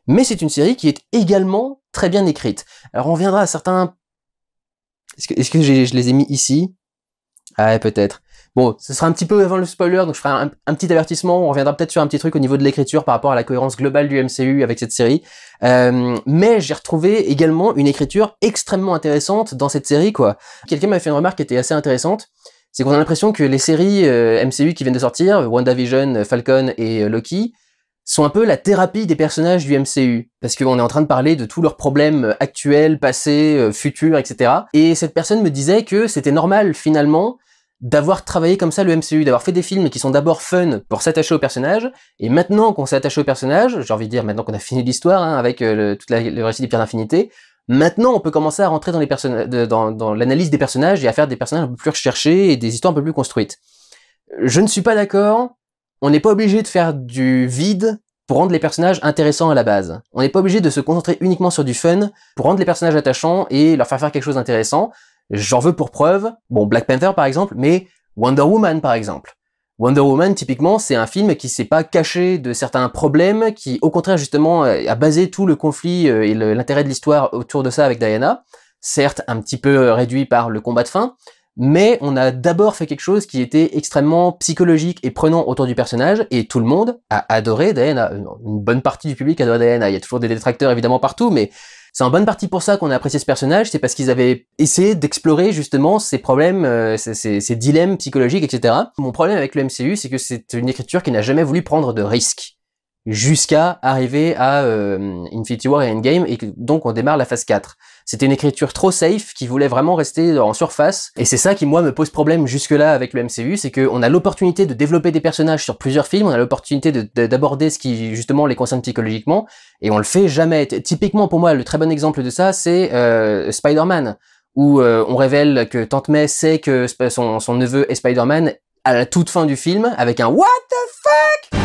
mais c'est une série qui est également très bien écrite. Alors on reviendra à certains... Est-ce que, je les ai mis ici Ah peut-être. Bon, ce sera un petit peu avant le spoiler, donc je ferai un, petit avertissement. On reviendra peut-être sur un petit truc au niveau de l'écriture par rapport à la cohérence globale du MCU avec cette série. Euh, mais j'ai retrouvé également une écriture extrêmement intéressante dans cette série, quoi. Quelqu'un m'avait fait une remarque qui était assez intéressante. C'est qu'on a l'impression que les séries euh, MCU qui viennent de sortir, WandaVision, Falcon et euh, Loki, sont un peu la thérapie des personnages du MCU, parce qu'on est en train de parler de tous leurs problèmes euh, actuels, passés, euh, futurs, etc. Et cette personne me disait que c'était normal finalement d'avoir travaillé comme ça le MCU, d'avoir fait des films qui sont d'abord fun pour s'attacher aux personnages, et maintenant qu'on s'est attaché au personnages, j'ai envie de dire maintenant qu'on a fini l'histoire hein, avec euh, le, toute le récit des Pierres d'Infinité, maintenant on peut commencer à rentrer dans l'analyse des personnages et à faire des personnages un peu plus recherchés et des histoires un peu plus construites. Je ne suis pas d'accord, on n'est pas obligé de faire du vide pour rendre les personnages intéressants à la base. On n'est pas obligé de se concentrer uniquement sur du fun pour rendre les personnages attachants et leur faire faire quelque chose d'intéressant. J'en veux pour preuve, bon, Black Panther par exemple, mais Wonder Woman par exemple. Wonder Woman, typiquement, c'est un film qui s'est pas caché de certains problèmes, qui, au contraire, justement, euh, a basé tout le conflit euh, et l'intérêt de l'histoire autour de ça avec Diana. Certes, un petit peu euh, réduit par le combat de fin, mais on a d'abord fait quelque chose qui était extrêmement psychologique et prenant autour du personnage, et tout le monde a adoré Diana. Euh, une bonne partie du public adore Diana. Il y a toujours des détracteurs évidemment partout, mais c'est en bonne partie pour ça qu'on a apprécié ce personnage, c'est parce qu'ils avaient essayé d'explorer justement ces problèmes, euh, ces, dilemmes psychologiques, etc. Mon problème avec le MCU, c'est que c'est une écriture qui n'a jamais voulu prendre de risques jusqu'à arriver à euh, Infinity War et Endgame, et donc on démarre la phase 4. C'était une écriture trop safe qui voulait vraiment rester en surface. Et c'est ça qui, moi, me pose problème jusque-là avec le MCU, c'est qu'on a l'opportunité de développer des personnages sur plusieurs films, on a l'opportunité d'aborder ce qui, justement, les concerne psychologiquement, et on le fait jamais. Typiquement, pour moi, le très bon exemple de ça, c'est euh, Spider-Man où euh, on révèle que Tante May sait que son, son neveu est Spider-Man à la toute fin du film avec un What the fuck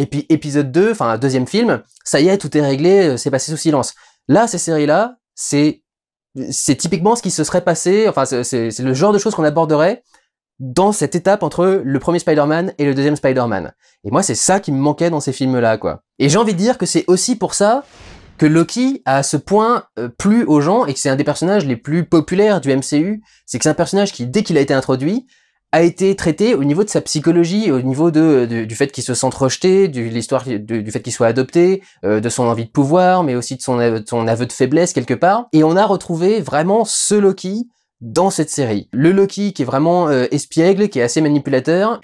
Et puis épisode 2, enfin deuxième film, ça y est, tout est réglé, euh, c'est passé sous silence. Là, ces séries-là, c'est c'est typiquement ce qui se serait passé, enfin c'est le genre de choses qu'on aborderait dans cette étape entre le premier Spider-Man et le deuxième Spider-Man. Et moi, c'est ça qui me manquait dans ces films-là, quoi. Et j'ai envie de dire que c'est aussi pour ça que Loki a à ce point euh, plu aux gens et que c'est un des personnages les plus populaires du MCU, c'est que c'est un personnage qui, dès qu'il a été introduit, a été traité au niveau de sa psychologie, au niveau de, du fait qu'il se sente rejeté, de l'histoire du fait qu'il soit adopté, euh, de son envie de pouvoir, mais aussi euh, de son, aveu de faiblesse quelque part. Et on a retrouvé vraiment ce Loki dans cette série. Le Loki qui est vraiment euh, espiègle, qui est assez manipulateur.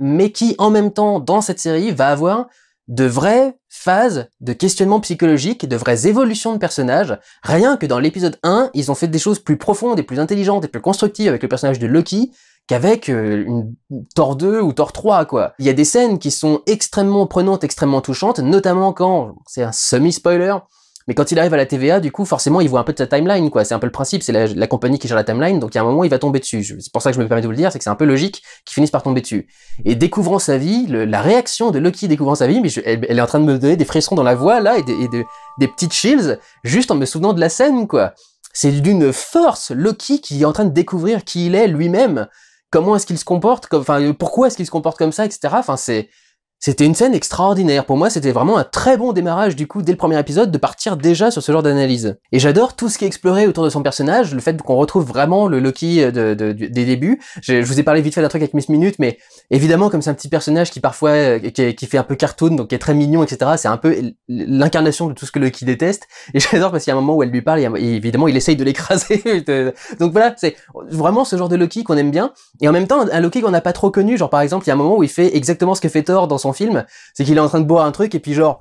Mais qui en même temps dans cette série va avoir de vraies phases de questionnement psychologique, de vraies évolutions de personnages. Rien que dans l'épisode 1, ils ont fait des choses plus profondes et plus intelligentes et plus constructives avec le personnage de Loki qu'avec euh, une Thor 2 ou Thor 3, quoi. Il y a des scènes qui sont extrêmement prenantes, extrêmement touchantes, notamment quand, c'est un semi-spoiler, mais quand il arrive à la TVA, du coup, forcément, il voit un peu de sa timeline, quoi. C'est un peu le principe, c'est la, compagnie qui gère la timeline, donc il y a un moment, il va tomber dessus. C'est pour ça que je me permets de vous le dire, c'est que c'est un peu logique qu'il finisse par tomber dessus. Et découvrant sa vie, la réaction de Loki découvrant sa vie, mais elle, est en train de me donner des frissons dans la voix, là, et, des petites chills, juste en me souvenant de la scène, quoi. C'est d'une force, Loki qui est en train de découvrir qui il est lui-même, comment est-ce qu'il se comporte, enfin, pourquoi est-ce qu'il se comporte comme ça, etc. Enfin, c'est c'était une scène extraordinaire. Pour moi, c'était vraiment un très bon démarrage, du coup, dès le premier épisode, de partir déjà sur ce genre d'analyse. Et j'adore tout ce qui est exploré autour de son personnage, le fait qu'on retrouve vraiment le Loki euh, des débuts. Je, vous ai parlé vite fait d'un truc avec Miss Minute, mais évidemment, comme c'est un petit personnage qui parfois, euh, qui, qui, fait un peu cartoon, donc qui est très mignon, etc., c'est un peu l'incarnation de tout ce que Loki déteste. Et j'adore parce qu'il y a un moment où elle lui parle, et évidemment, il essaye de l'écraser. donc voilà, c'est vraiment ce genre de Loki qu'on aime bien. Et en même temps, un Loki qu'on n'a pas trop connu, genre par exemple, il y a un moment où il fait exactement ce que fait Thor dans son film, c'est qu'il est en train de boire un truc et puis genre,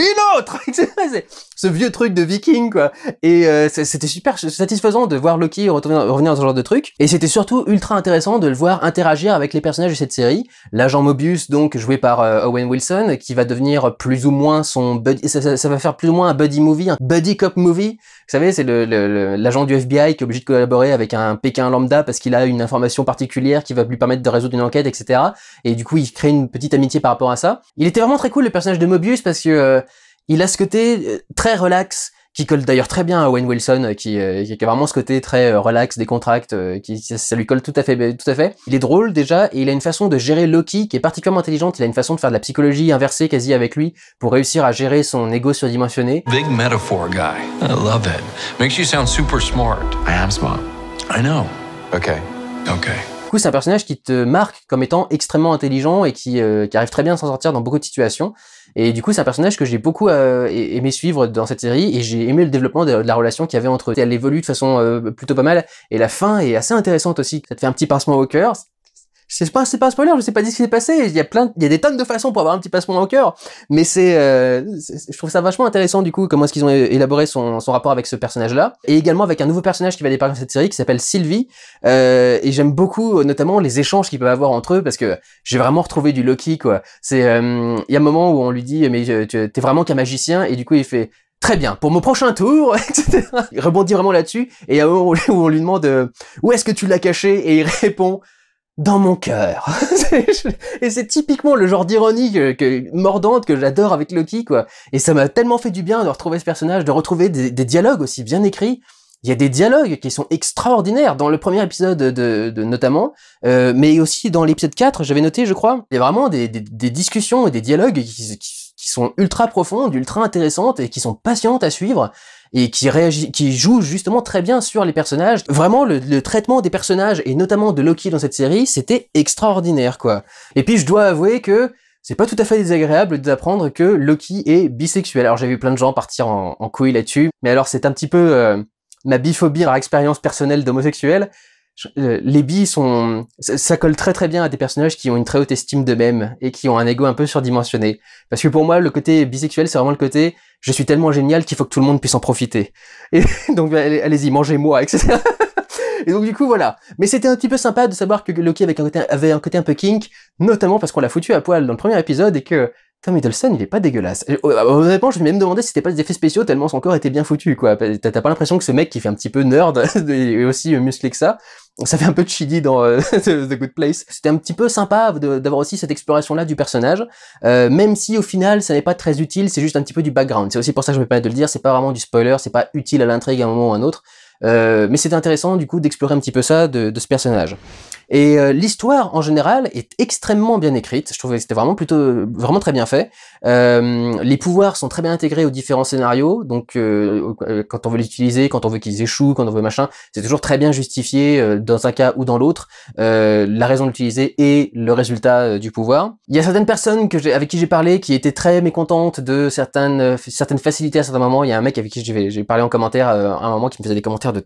une autre Ce vieux truc de viking, quoi. Et euh, c'était super satisfaisant de voir Loki revenir dans ce genre de truc. Et c'était surtout ultra intéressant de le voir interagir avec les personnages de cette série. L'agent Mobius, donc, joué par euh, Owen Wilson, qui va devenir plus ou moins son buddy... Ça, va faire plus ou moins un buddy movie, un buddy cop movie. Vous savez, c'est l'agent le, l'agent du FBI qui est obligé de collaborer avec un Pékin lambda parce qu'il a une information particulière qui va lui permettre de résoudre une enquête, etc. Et du coup, il crée une petite amitié par rapport à ça. Il était vraiment très cool, le personnage de Mobius, parce que... Euh, il a ce côté euh, très relax, qui colle d'ailleurs très bien à Wayne Wilson, euh, euh, qui, a vraiment ce côté très relax, décontracte, qui ça lui colle tout à fait, tout à fait. Il est drôle déjà, et il a une façon de gérer Loki qui est particulièrement intelligente. Il a une façon de faire de la psychologie inversée quasi avec lui pour réussir à gérer son ego surdimensionné. Big metaphor guy, I love it. Makes you sound super smart. I am smart. I know. Okay. Okay coup, c'est un personnage qui te marque comme étant extrêmement intelligent et euh, qui, arrive très bien à s'en sortir dans beaucoup de situations. Et du coup, c'est un personnage que j'ai beaucoup euh, aimé suivre dans cette série et j'ai aimé le développement de, la relation qu'il y avait entre eux. Elle évolue de façon euh, plutôt pas mal et la fin est assez intéressante aussi. Ça te fait un petit pincement au cœur c'est pas, c'est pas un spoiler, je sais pas dire ce qui s'est passé. Il y a plein, il y a des tonnes de façons pour avoir un petit passement dans le cœur. Mais euh, c'est, je trouve ça vachement intéressant du coup, comment est-ce qu'ils ont élaboré son, son, rapport avec ce personnage-là. Et également avec un nouveau personnage qui va débarquer dans cette série qui s'appelle Sylvie. Euh, et j'aime beaucoup, euh, notamment, les échanges qu'ils peuvent avoir entre eux parce que j'ai vraiment retrouvé du Loki, quoi. C'est, euh, il y a un moment où on lui dit, mais tu t'es vraiment qu'un magicien. Et du coup, il fait, très bien, pour mon prochain tour, etc. Il rebondit vraiment là-dessus, et à un moment où on lui demande où est-ce que tu l'as caché, et il répond dans mon cœur. et c'est typiquement le genre d'ironie mordante que j'adore avec Loki, quoi. Et ça m'a tellement fait du bien de retrouver ce personnage, de retrouver des, dialogues aussi bien écrits. Il y a des dialogues qui sont extraordinaires dans le premier épisode de, notamment, euh, mais aussi dans l'épisode 4, j'avais noté, je crois, il y a vraiment des, des, des discussions et des dialogues qui, qui, sont ultra profondes, ultra intéressantes et qui sont patientes à suivre et qui réagit, qui joue justement très bien sur les personnages. Vraiment, le, traitement des personnages et notamment de Loki dans cette série, c'était extraordinaire, quoi. Et puis, je dois avouer que c'est pas tout à fait désagréable d'apprendre que Loki est bisexuel. Alors, j'ai vu plein de gens partir en, en couille là-dessus, mais alors c'est un petit peu euh, ma biphobie, à expérience personnelle d'homosexuel, euh, les billes sont, ça, colle très très bien à des personnages qui ont une très haute estime d'eux-mêmes et qui ont un ego un peu surdimensionné. Parce que pour moi, le côté bisexuel, c'est vraiment le côté, je suis tellement génial qu'il faut que tout le monde puisse en profiter. Et donc, allez-y, mangez-moi, etc. Et donc du coup voilà. Mais c'était un petit peu sympa de savoir que Loki avait un côté, un, peu kink, notamment parce qu'on l'a foutu à poil dans le premier épisode et que Tom Hiddleston il est pas dégueulasse. Oh, euh, honnêtement je me suis même demandé si c'était pas des effets spéciaux tellement son corps était bien foutu quoi. T'as pas l'impression que ce mec qui fait un petit peu nerd est aussi euh, musclé que ça ça fait un peu de Chidi dans euh, The Good Place. C'était un petit peu sympa d'avoir aussi cette exploration-là du personnage, euh, même si au final, ça n'est pas très utile, c'est juste un petit peu du background. C'est aussi pour ça que je me permets de le dire, c'est pas vraiment du spoiler, c'est pas utile à l'intrigue à un moment ou à un autre. Euh, mais c'était intéressant du coup d'explorer un petit peu ça de ce personnage. Et euh, l'histoire en général est extrêmement bien écrite. Je trouvais que c'était vraiment plutôt vraiment très bien fait. Euh, les pouvoirs sont très bien intégrés aux différents scénarios. Donc euh, euh, quand on veut l'utiliser, quand on veut qu'ils échouent, quand on veut machin, c'est toujours très bien justifié dans un cas ou dans l'autre la raison d'utiliser et le résultat du pouvoir. Il y a certaines personnes que avec qui j'ai parlé qui étaient très mécontentes de certaines certaines facilités à certains moments. Il y a un mec avec qui j'ai parlé en commentaire à un moment qui me faisait des commentaires de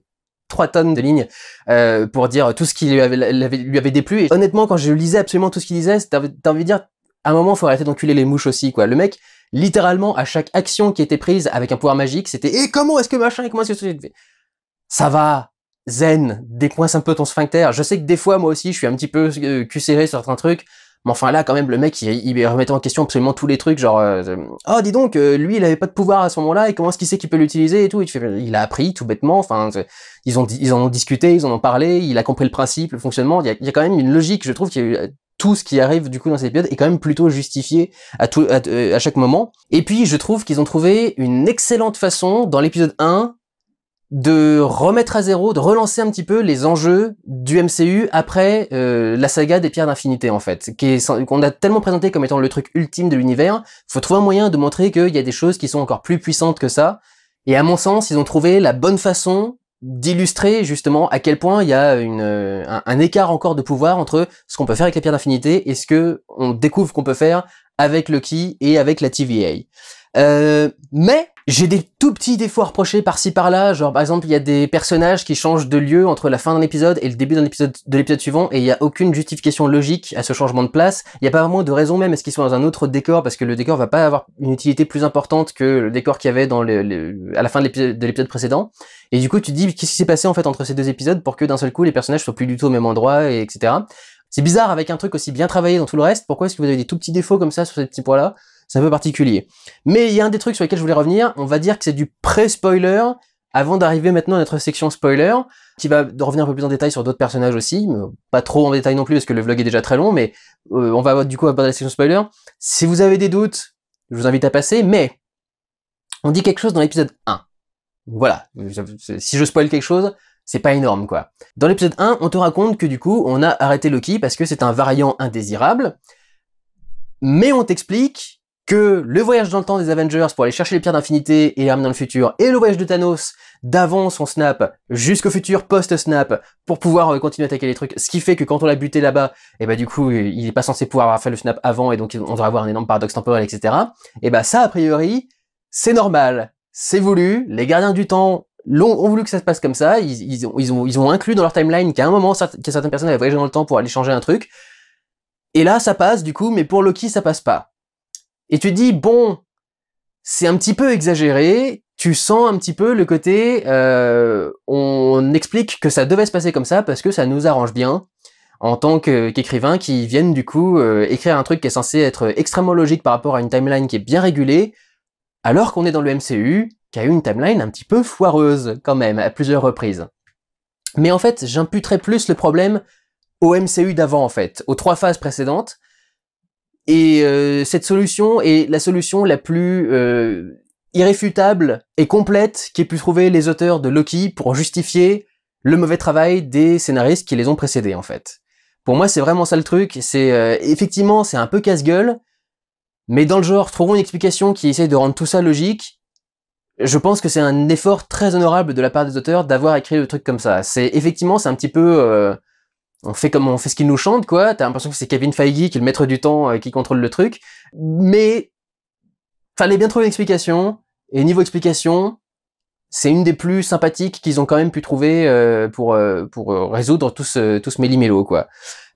3 tonnes de lignes euh, pour dire tout ce qui lui avait, avait déplu. Et honnêtement, quand je lisais absolument tout ce qu'il disait, t'as envie de dire, à un moment, faut arrêter d'enculer les mouches aussi, quoi. Le mec, littéralement, à chaque action qui était prise avec un pouvoir magique, c'était eh, « Et comment est-ce que machin, et comment est-ce que... Ça va, zen, décoince un peu ton sphincter. Je sais que des fois, moi aussi, je suis un petit peu euh, cul sur certains trucs, mais enfin là, quand même, le mec, il, il en question absolument tous les trucs, genre, euh, oh dis donc, euh, lui, il avait pas de pouvoir à ce moment-là, et comment est-ce qu'il sait qu'il peut l'utiliser et tout. il a appris tout bêtement. Enfin, euh, ils ils en ont discuté, ils en ont parlé, il a compris le principe, le fonctionnement. Il y a, quand même une logique, je trouve, qui eu tout ce qui arrive du coup dans cet épisode est quand même plutôt justifié à tout à, euh, à chaque moment. Et puis je trouve qu'ils ont trouvé une excellente façon dans l'épisode 1 de remettre à zéro, de relancer un petit peu les enjeux du MCU après euh, la saga des pierres d'infinité en fait, qu'on a tellement présenté comme étant le truc ultime de l'univers, faut trouver un moyen de montrer qu'il y a des choses qui sont encore plus puissantes que ça, et à mon sens ils ont trouvé la bonne façon d'illustrer justement à quel point il y a une, euh, un, écart encore de pouvoir entre ce qu'on peut faire avec les pierres d'infinité et ce que on découvre qu'on peut faire avec le Ki et avec la TVA. Euh, mais j'ai des tout petits défauts reprochés par-ci par-là, genre par exemple il y a des personnages qui changent de lieu entre la fin d'un épisode et le début de l'épisode suivant et il n'y a aucune justification logique à ce changement de place. Il n'y a pas vraiment de raison même à ce qu'ils soient dans un autre décor parce que le décor va pas avoir une utilité plus importante que le décor qu'il y avait à la fin de l'épisode précédent. Et du coup tu te dis qu'est-ce qui s'est passé en fait entre ces deux épisodes pour que d'un seul coup les personnages soient plus du tout au même endroit et etc. C'est bizarre avec un truc aussi bien travaillé dans tout le reste. Pourquoi est-ce que vous avez des tout petits défauts comme ça sur ces petits points là c'est un peu particulier. Mais il y a un des trucs sur lesquels je voulais revenir, on va dire que c'est du pré-spoiler, avant d'arriver maintenant à notre section spoiler, qui va revenir un peu plus en détail sur d'autres personnages aussi, pas trop en détail non plus parce que le vlog est déjà très long, mais euh, on va du coup aborder la section spoiler. Si vous avez des doutes, je vous invite à passer, mais on dit quelque chose dans l'épisode 1. Voilà, si je spoil quelque chose, c'est pas énorme quoi. Dans l'épisode 1, on te raconte que du coup, on a arrêté Loki parce que c'est un variant indésirable, mais on t'explique que le voyage dans le temps des Avengers pour aller chercher les pierres d'infinité et les ramener dans le futur, et le voyage de Thanos d'avant son Snap jusqu'au futur post-Snap pour pouvoir euh, continuer à attaquer les trucs. Ce qui fait que quand on l'a buté là-bas, et eh bah ben, du coup, euh, il est pas censé pouvoir avoir fait le Snap avant et donc on devrait avoir un énorme paradoxe temporel, etc. Et bah ça, a priori, c'est normal, c'est voulu, les gardiens du temps l'ont ont voulu que ça se passe comme ça, ils, ont, inclus dans leur timeline qu'à un moment, certaines personnes avaient voyagé dans le temps pour aller changer un truc. Et là, ça passe, du coup, mais pour Loki, ça passe pas et tu te dis, bon, c'est un petit peu exagéré, tu sens un petit peu le côté, euh, on explique que ça devait se passer comme ça parce que ça nous arrange bien en tant qu'écrivain qui viennent du coup euh, écrire un truc qui est censé être extrêmement logique par rapport à une timeline qui est bien régulée, alors qu'on est dans le MCU, qui a eu une timeline un petit peu foireuse quand même, à plusieurs reprises. Mais en fait, j'imputerai plus le problème au MCU d'avant en fait, aux trois phases précédentes, et euh, cette solution est la solution la plus euh, irréfutable et complète qu'aient pu trouver les auteurs de Loki pour justifier le mauvais travail des scénaristes qui les ont précédés en fait. Pour moi, c'est vraiment ça le truc. C'est euh, effectivement, c'est un peu casse-gueule, mais dans le genre, trouvons une explication qui essaye de rendre tout ça logique. Je pense que c'est un effort très honorable de la part des auteurs d'avoir écrit le truc comme ça. C'est effectivement, c'est un petit peu on fait comme on fait ce qu'il nous chante, quoi. T'as l'impression que c'est Kevin Feige qui est le maître du temps, et euh, qui contrôle le truc. Mais fallait bien trouver une explication. Et niveau explication, c'est une des plus sympathiques qu'ils ont quand même pu trouver euh, pour euh, pour résoudre tout ce tout ce méli-mélo, quoi.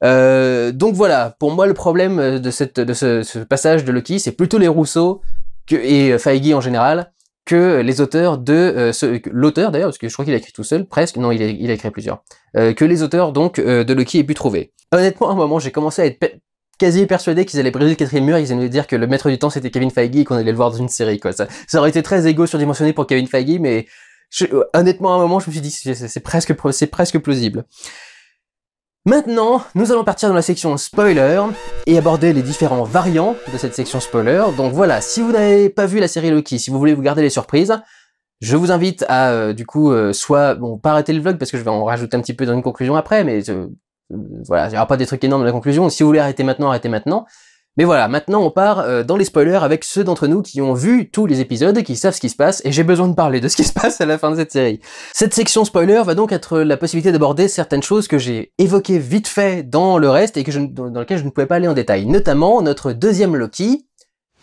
donc voilà, pour moi le problème de cette de ce, passage de Loki, c'est plutôt les Rousseau que, et Feige en général que les auteurs de euh, l'auteur d'ailleurs, parce que je crois qu'il a écrit tout seul, presque, non, il a, écrit plusieurs, euh, que les auteurs donc euh, de Loki aient pu trouver. Honnêtement, à un moment, j'ai commencé à être quasi persuadé qu'ils allaient briser le quatrième mur, ils allaient nous dire que le maître du temps c'était Kevin Feige qu'on allait le voir dans une série, quoi. Ça, ça aurait été très égo surdimensionné pour Kevin Feige, mais honnêtement, à un moment, je me suis dit c'est presque c'est presque plausible. Maintenant, nous allons partir dans la section spoiler et aborder les différents variants de cette section spoiler. Donc voilà, si vous n'avez pas vu la série Loki, si vous voulez vous garder les surprises, je vous invite à euh, du coup euh, soit bon pas arrêter le vlog parce que je vais en rajouter un petit peu dans une conclusion après, mais euh, voilà, il n'y aura pas des trucs énormes dans la conclusion. Si vous voulez arrêter maintenant, arrêtez maintenant. Mais voilà, maintenant on part euh, dans les spoilers avec ceux d'entre nous qui ont vu tous les épisodes, et qui savent ce qui se passe, et j'ai besoin de parler de ce qui se passe à la fin de cette série. Cette section spoiler va donc être la possibilité d'aborder certaines choses que j'ai évoquées vite fait dans le reste et que dans lesquelles je ne pouvais pas aller en détail, notamment notre deuxième Loki,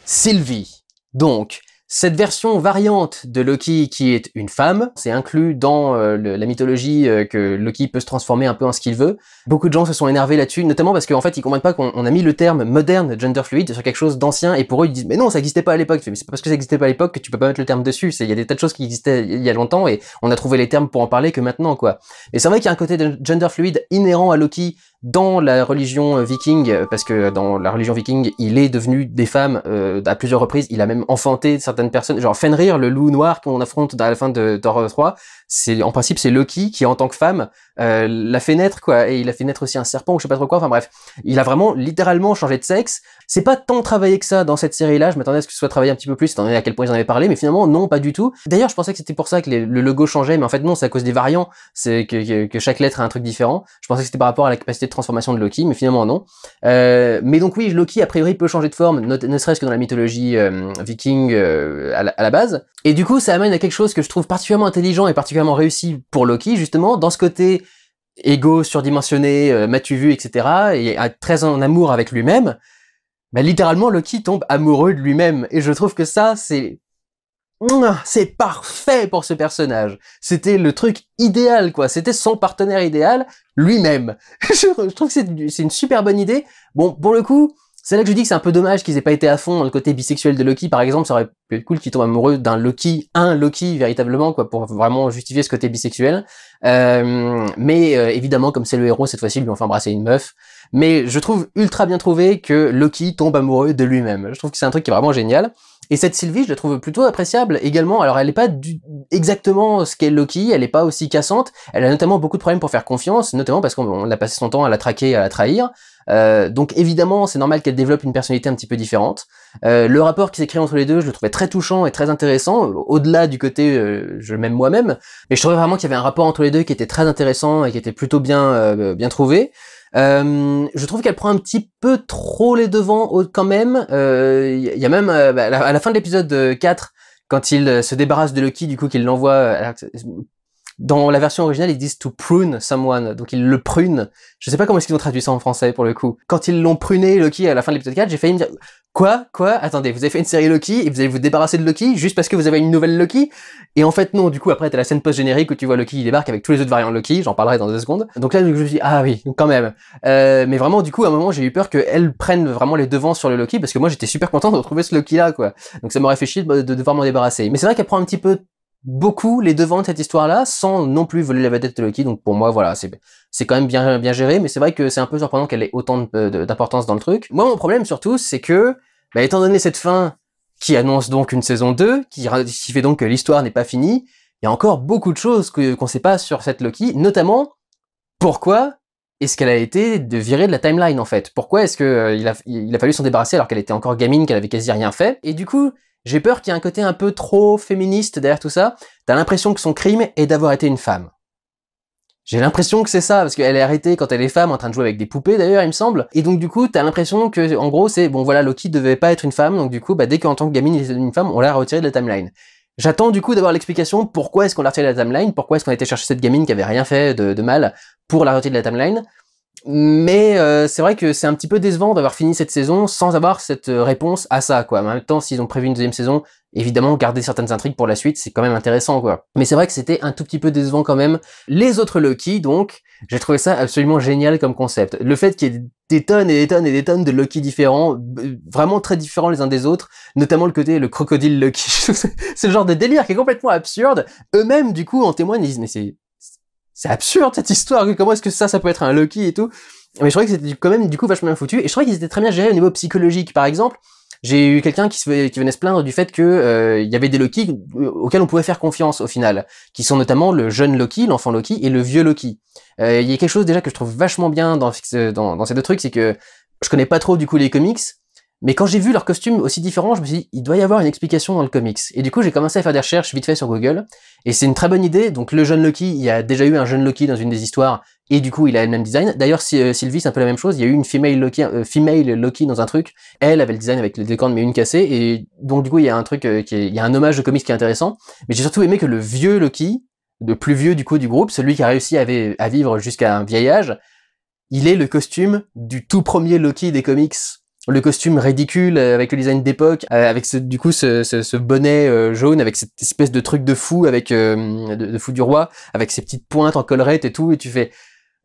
Sylvie. Donc, cette version variante de Loki qui est une femme, c'est inclus dans euh, la mythologie euh, que Loki peut se transformer un peu en ce qu'il veut. Beaucoup de gens se sont énervés là-dessus, notamment parce qu'en fait ils comprennent pas qu'on a mis le terme moderne gender fluid sur quelque chose d'ancien et pour eux ils disent mais non ça n'existait pas à l'époque. c'est parce que ça n'existait pas à l'époque que tu peux pas mettre le terme dessus. Il y a des tas de choses qui existaient il y a longtemps et on a trouvé les termes pour en parler que maintenant quoi. Et c'est vrai qu'il y a un côté de gender fluid inhérent à Loki dans la religion euh, viking, euh, parce que dans la religion viking, il est devenu des femmes euh, à plusieurs reprises, il a même enfanté certaines personnes, genre Fenrir, le loup noir qu'on affronte à la fin de, Thor 3, c'est en principe c'est Loki qui en tant que femme euh, l'a fait naître quoi et il a fait naître aussi un serpent ou je sais pas trop quoi enfin bref il a vraiment littéralement changé de sexe c'est pas tant travaillé que ça dans cette série là je m'attendais à ce que ce soit travaillé un petit peu plus étant donné à quel point ils en avaient parlé mais finalement non pas du tout d'ailleurs je pensais que c'était pour ça que le logo changeait mais en fait non c'est à cause des variants c'est que, que, chaque lettre a un truc différent je pensais que c'était par rapport à la capacité de transformation de Loki mais finalement non euh, mais donc oui Loki a priori peut changer de forme ne, serait-ce que dans la mythologie euh, viking à la, base et du coup ça amène à quelque chose que je trouve particulièrement intelligent et particulièrement réussi pour Loki, justement, dans ce côté égo, surdimensionné, matu euh, m'as-tu vu, etc., et à, très en amour avec lui-même, bah, littéralement, Loki tombe amoureux de lui-même. Et je trouve que ça, c'est... C'est parfait pour ce personnage. C'était le truc idéal, quoi. C'était son partenaire idéal, lui-même. je trouve que c'est une super bonne idée. Bon, pour le coup, c'est là que je dis que c'est un peu dommage qu'ils aient pas été à fond dans le côté bisexuel de Loki, par exemple, ça aurait pu être cool qu'il tombe amoureux d'un Loki, un Loki véritablement, quoi, pour vraiment justifier ce côté bisexuel. Euh, mais euh, évidemment, comme c'est le héros, cette fois-ci, lui ont fait embrasser une meuf. Mais je trouve ultra bien trouvé que Loki tombe amoureux de lui-même. Je trouve que c'est un truc qui est vraiment génial. Et cette Sylvie, je la trouve plutôt appréciable également. Alors, elle n'est pas du... exactement ce qu'est Loki, elle n'est pas aussi cassante. Elle a notamment beaucoup de problèmes pour faire confiance, notamment parce qu'on a passé son temps à la traquer et à la trahir. Euh, donc évidemment, c'est normal qu'elle développe une personnalité un petit peu différente. Euh, le rapport qui s'est créé entre les deux, je le trouvais très touchant et très intéressant, au-delà du côté euh, je m'aime moi-même, mais je trouvais vraiment qu'il y avait un rapport entre les deux qui était très intéressant et qui était plutôt bien bien trouvé. Euh, je trouve qu'elle prend un petit peu trop les devants quand même. Il euh, y a même euh, bah, à la fin de l'épisode 4, quand il se débarrasse de Loki, du coup qu'il l'envoie dans la version originale, ils disent to prune someone, donc ils le prunent. Je sais pas comment est-ce qu'ils ont traduit ça en français pour le coup. Quand ils l'ont pruné Loki à la fin de l'épisode 4, j'ai failli me dire quoi, quoi, attendez, vous avez fait une série Loki et vous allez vous débarrasser de Loki juste parce que vous avez une nouvelle Loki Et en fait non, du coup après t'as la scène post générique où tu vois Loki il débarque avec tous les autres variants de Loki, j'en parlerai dans deux secondes. Donc là je me dis ah oui quand même. Euh, mais vraiment du coup à un moment j'ai eu peur qu'elle prenne vraiment les devants sur le Loki parce que moi j'étais super content de retrouver ce Loki là quoi. Donc ça m'aurait fait chier de devoir m'en débarrasser. Mais c'est vrai qu'elle prend un petit peu beaucoup les devants de cette histoire-là, sans non plus voler la vedette de Loki. Donc pour moi, voilà, c'est c'est quand même bien bien géré, mais c'est vrai que c'est un peu surprenant qu'elle ait autant d'importance dans le truc. Moi, mon problème surtout, c'est que, bah, étant donné cette fin qui annonce donc une saison 2, qui, fait donc que l'histoire n'est pas finie, il y a encore beaucoup de choses qu'on ne sait pas sur cette Loki, notamment pourquoi est-ce qu'elle a été de virée de la timeline en fait Pourquoi est-ce qu'il euh, a, il a fallu s'en débarrasser alors qu'elle était encore gamine, qu'elle avait quasi rien fait Et du coup, j'ai peur qu'il y ait un côté un peu trop féministe derrière tout ça. T'as l'impression que son crime est d'avoir été une femme. J'ai l'impression que c'est ça, parce qu'elle est arrêtée quand elle est femme, en train de jouer avec des poupées d'ailleurs, il me semble. Et donc du coup, t'as l'impression que, en gros, c'est, bon voilà, Loki devait pas être une femme, donc du coup, bah, dès qu'en tant que gamine, il était une femme, on l'a retiré de la timeline. J'attends du coup d'avoir l'explication pourquoi est-ce qu'on l'a retiré de la timeline, pourquoi est-ce qu'on a été chercher cette gamine qui avait rien fait de mal pour la retirer de la timeline mais euh, c'est vrai que c'est un petit peu décevant d'avoir fini cette saison sans avoir cette euh, réponse à ça, quoi. En même temps, s'ils ont prévu une deuxième saison, évidemment, garder certaines intrigues pour la suite, c'est quand même intéressant, quoi. Mais c'est vrai que c'était un tout petit peu décevant quand même. Les autres Loki, donc, j'ai trouvé ça absolument génial comme concept. Le fait qu'il y ait des tonnes et des tonnes et des tonnes de Loki différents, vraiment très différents les uns des autres, notamment le côté le crocodile Loki. c'est le genre de délire qui est complètement absurde. Eux-mêmes, du coup, en témoignent, ils disent, mais c'est c'est absurde cette histoire, comment est-ce que ça, ça peut être un Loki et tout. Mais je trouvais que c'était quand même du coup vachement bien foutu, et je trouvais qu'ils étaient très bien gérés au niveau psychologique. Par exemple, j'ai eu quelqu'un qui, venait se plaindre du fait que euh, il y avait des Loki euh, auxquels on pouvait faire confiance au final, qui sont notamment le jeune Loki, l'enfant Loki et le vieux Loki. Euh, il y a quelque chose déjà que je trouve vachement bien dans, dans, dans ces deux trucs, c'est que je connais pas trop du coup les comics, mais quand j'ai vu leurs costumes aussi différents, je me suis dit, il doit y avoir une explication dans le comics. Et du coup, j'ai commencé à faire des recherches vite fait sur Google. Et c'est une très bonne idée. Donc, le jeune Loki, il y a déjà eu un jeune Loki dans une des histoires. Et du coup, il a le même design. D'ailleurs, euh, Sylvie, c'est un peu la même chose. Il y a eu une female Loki, euh, female Loki dans un truc. Elle avait le design avec le décor mais une cassée. Et donc, du coup, il y a un truc, euh, qui est, il y a un hommage de comics qui est intéressant. Mais j'ai surtout aimé que le vieux Loki, le plus vieux du coup du groupe, celui qui a réussi à vivre jusqu'à un vieil âge, il est le costume du tout premier Loki des comics le costume ridicule avec le design d'époque, euh, avec ce, du coup ce, ce, bonnet euh, jaune, avec cette espèce de truc de fou, avec euh, de, fou du roi, avec ses petites pointes en collerette et tout, et tu fais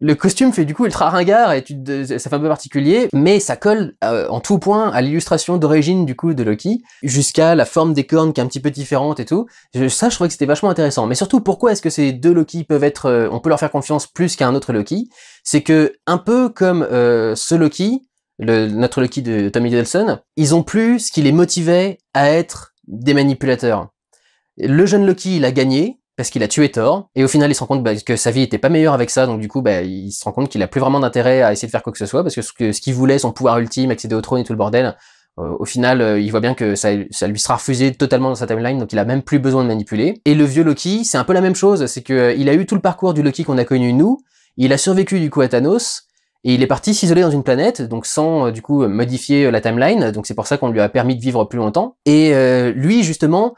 le costume fait du coup ultra ringard et tu, ça fait un peu particulier, mais ça colle en tout point à l'illustration d'origine du coup de Loki, jusqu'à la forme des cornes qui est un petit peu différente et tout. ça, je trouvais que c'était vachement intéressant. Mais surtout, pourquoi est-ce que ces deux Loki peuvent être, on peut leur faire confiance plus qu'à un autre Loki C'est que un peu comme ce Loki, le, notre Loki de Tommy Hiddleston, ils ont plus ce qui les motivait à être des manipulateurs. Le jeune Loki, il a gagné parce qu'il a tué Thor, et au final, il se rend compte bah, que sa vie était pas meilleure avec ça, donc du coup, bah, il se rend compte qu'il a plus vraiment d'intérêt à essayer de faire quoi que ce soit, parce que ce qu'il voulait, son pouvoir ultime, accéder au trône et tout le bordel, euh, au final, euh, il voit bien que ça, lui sera refusé totalement dans sa timeline, donc il a même plus besoin de manipuler. Et le vieux Loki, c'est un peu la même chose, c'est qu'il euh, a eu tout le parcours du Loki qu'on a connu nous, il a survécu du coup à Thanos, et il est parti s'isoler dans une planète, donc sans euh, du coup euh, modifier euh, la timeline, donc c'est pour ça qu'on lui a permis de vivre plus longtemps. Et lui justement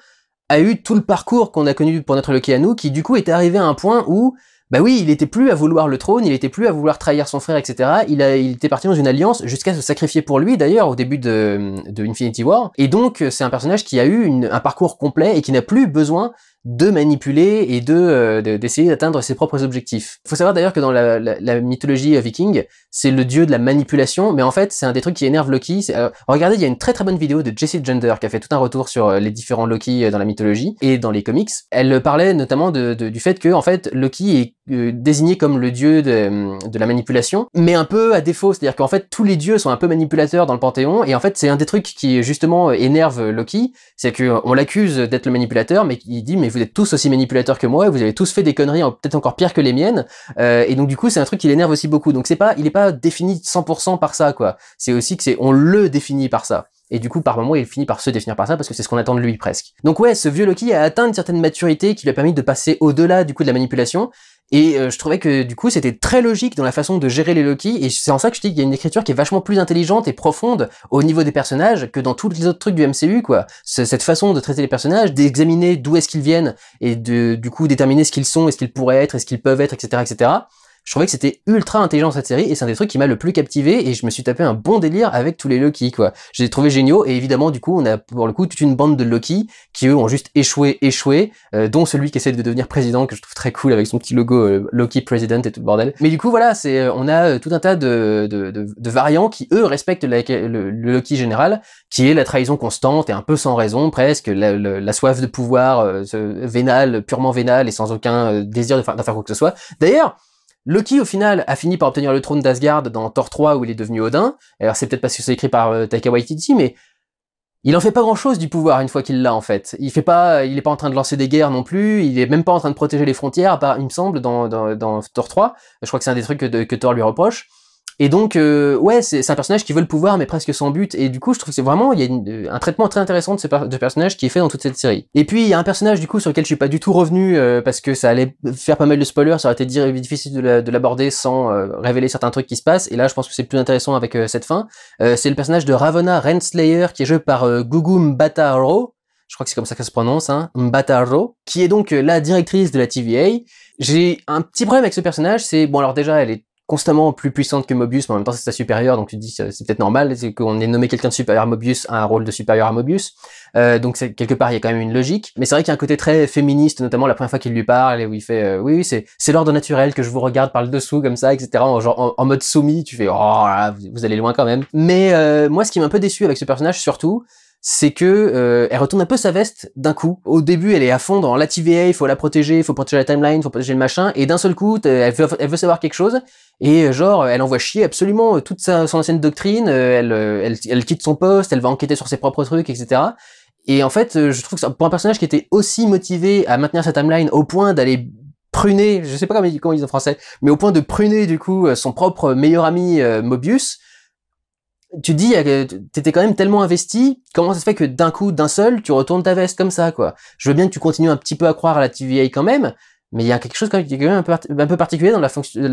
a eu tout le parcours qu'on a connu pour notre Loki à nous, qui du coup est arrivé à un point où, bah oui, il était plus à vouloir le trône, il était plus à vouloir trahir son frère, etc. Il, a, était parti dans une alliance jusqu'à se sacrifier pour lui d'ailleurs au début de, Infinity War. Et donc c'est un personnage qui a eu un parcours complet et qui n'a plus besoin de manipuler et euh, de d'essayer d'atteindre ses propres objectifs. Il faut savoir d'ailleurs que dans la, mythologie euh, viking, c'est le dieu de la manipulation, mais en fait, c'est un des trucs qui énerve Loki. Euh, regardez, il y a une très très bonne vidéo de Jesse Gender qui a fait tout un retour sur les différents Loki dans la mythologie et dans les comics. Elle parlait notamment du fait que en fait, Loki est désigné comme le dieu de, la manipulation, mais un peu à défaut, c'est-à-dire qu'en fait, tous les dieux sont un peu manipulateurs dans le panthéon, et en fait, c'est un des trucs qui justement énerve Loki, c'est qu'on l'accuse d'être le manipulateur, mais il dit mais vous êtes tous aussi manipulateurs que moi, vous avez tous fait des conneries peut-être encore pires que les miennes, euh, et donc du coup c'est un truc qui l'énerve aussi beaucoup. Donc c'est pas, il est pas défini 100% par ça quoi. C'est aussi que c'est, on le définit par ça. Et du coup, par moment, il finit par se définir par ça parce que c'est ce qu'on attend de lui presque. Donc ouais, ce vieux Loki a atteint une certaine maturité qui lui a permis de passer au-delà du coup de la manipulation et euh, je trouvais que du coup c'était très logique dans la façon de gérer les Loki, et c'est en ça que je dis qu'il y a une écriture qui est vachement plus intelligente et profonde au niveau des personnages que dans tous les autres trucs du MCU, quoi. Cette façon de traiter les personnages, d'examiner d'où est-ce qu'ils viennent, et de du coup déterminer ce qu'ils sont, et ce qu'ils pourraient être, et ce qu'ils peuvent être, etc., etc je trouvais que c'était ultra intelligent cette série et c'est un des trucs qui m'a le plus captivé et je me suis tapé un bon délire avec tous les Loki quoi. J'ai trouvé géniaux et évidemment du coup on a pour le coup toute une bande de Loki qui eux ont juste échoué, échoué, euh, dont celui qui essaie de devenir président que je trouve très cool avec son petit logo euh, Loki President et tout le bordel. Mais du coup voilà c'est euh, on a tout un tas de, de, de, variants qui eux respectent le, Loki général qui est la trahison constante et un peu sans raison presque la, la, soif de pouvoir euh, vénale purement vénale et sans aucun désir de de faire quoi que ce soit. D'ailleurs Loki, au final, a fini par obtenir le trône d'Asgard dans Thor 3 où il est devenu Odin. Alors, c'est peut-être parce que c'est écrit par euh, Taika Waititi, mais il en fait pas grand chose du pouvoir une fois qu'il l'a, en fait. Il fait pas, il est pas en train de lancer des guerres non plus, il est même pas en train de protéger les frontières, à il me semble, dans, dans, Thor 3. Je crois que c'est un des trucs que, que Thor lui reproche. Et donc, euh, ouais, c'est un personnage qui veut le pouvoir, mais presque sans but. Et du coup, je trouve que c'est vraiment, il y a euh, un traitement très intéressant de ce personnage qui est fait dans toute cette série. Et puis, il y a un personnage, du coup, sur lequel je suis pas du tout revenu, euh, parce que ça allait faire pas mal de spoilers, ça aurait été difficile de l'aborder sans révéler certains trucs qui se passent. Et là, je pense que c'est plus intéressant avec cette fin. c'est le personnage de Ravona Renslayer, qui est joué par Gugu Mbataro, je crois que c'est comme ça que se prononce, hein, Mbataro, qui est donc la directrice de la TVA. J'ai un petit problème avec ce personnage, c'est, bon alors déjà, elle est constamment plus puissante que Mobius, mais en même temps c'est sa supérieure, donc tu te dis euh, c'est peut-être normal qu'on ait nommé quelqu'un de supérieur à Mobius à un rôle de supérieur à Mobius. Euh, donc c'est quelque part il y a quand même une logique, mais c'est vrai qu'il y a un côté très féministe, notamment la première fois qu'il lui parle et où il fait euh, oui oui c'est c'est l'ordre naturel que je vous regarde par le dessous comme ça etc en, en, mode soumis, tu fais oh là, vous, vous, allez loin quand même. Mais euh, moi ce qui m'a un peu déçu avec ce personnage surtout, c'est que euh, elle retourne un peu sa veste d'un coup. Au début, elle est à fond dans la TVA, il faut la protéger, il faut protéger la timeline, il faut protéger le machin, et d'un seul coup, elle veut, elle veut, savoir quelque chose, et euh, genre, elle envoie chier absolument euh, toute sa, son ancienne doctrine, elle, elle, quitte son poste, elle va enquêter sur ses propres trucs, etc. Et en fait, je trouve que pour un personnage qui était aussi motivé à maintenir sa timeline au point d'aller pruner, je sais pas comment ils, disent en français, mais au point de pruner du coup son propre meilleur ami Mobius, tu dis, t'étais quand même tellement investi, comment ça se fait que d'un coup, d'un seul, tu retournes ta veste comme ça, quoi Je veux bien que tu continues un petit peu à croire à la TVA quand même, mais il y a quelque chose quand même un peu, un peu particulier dans la,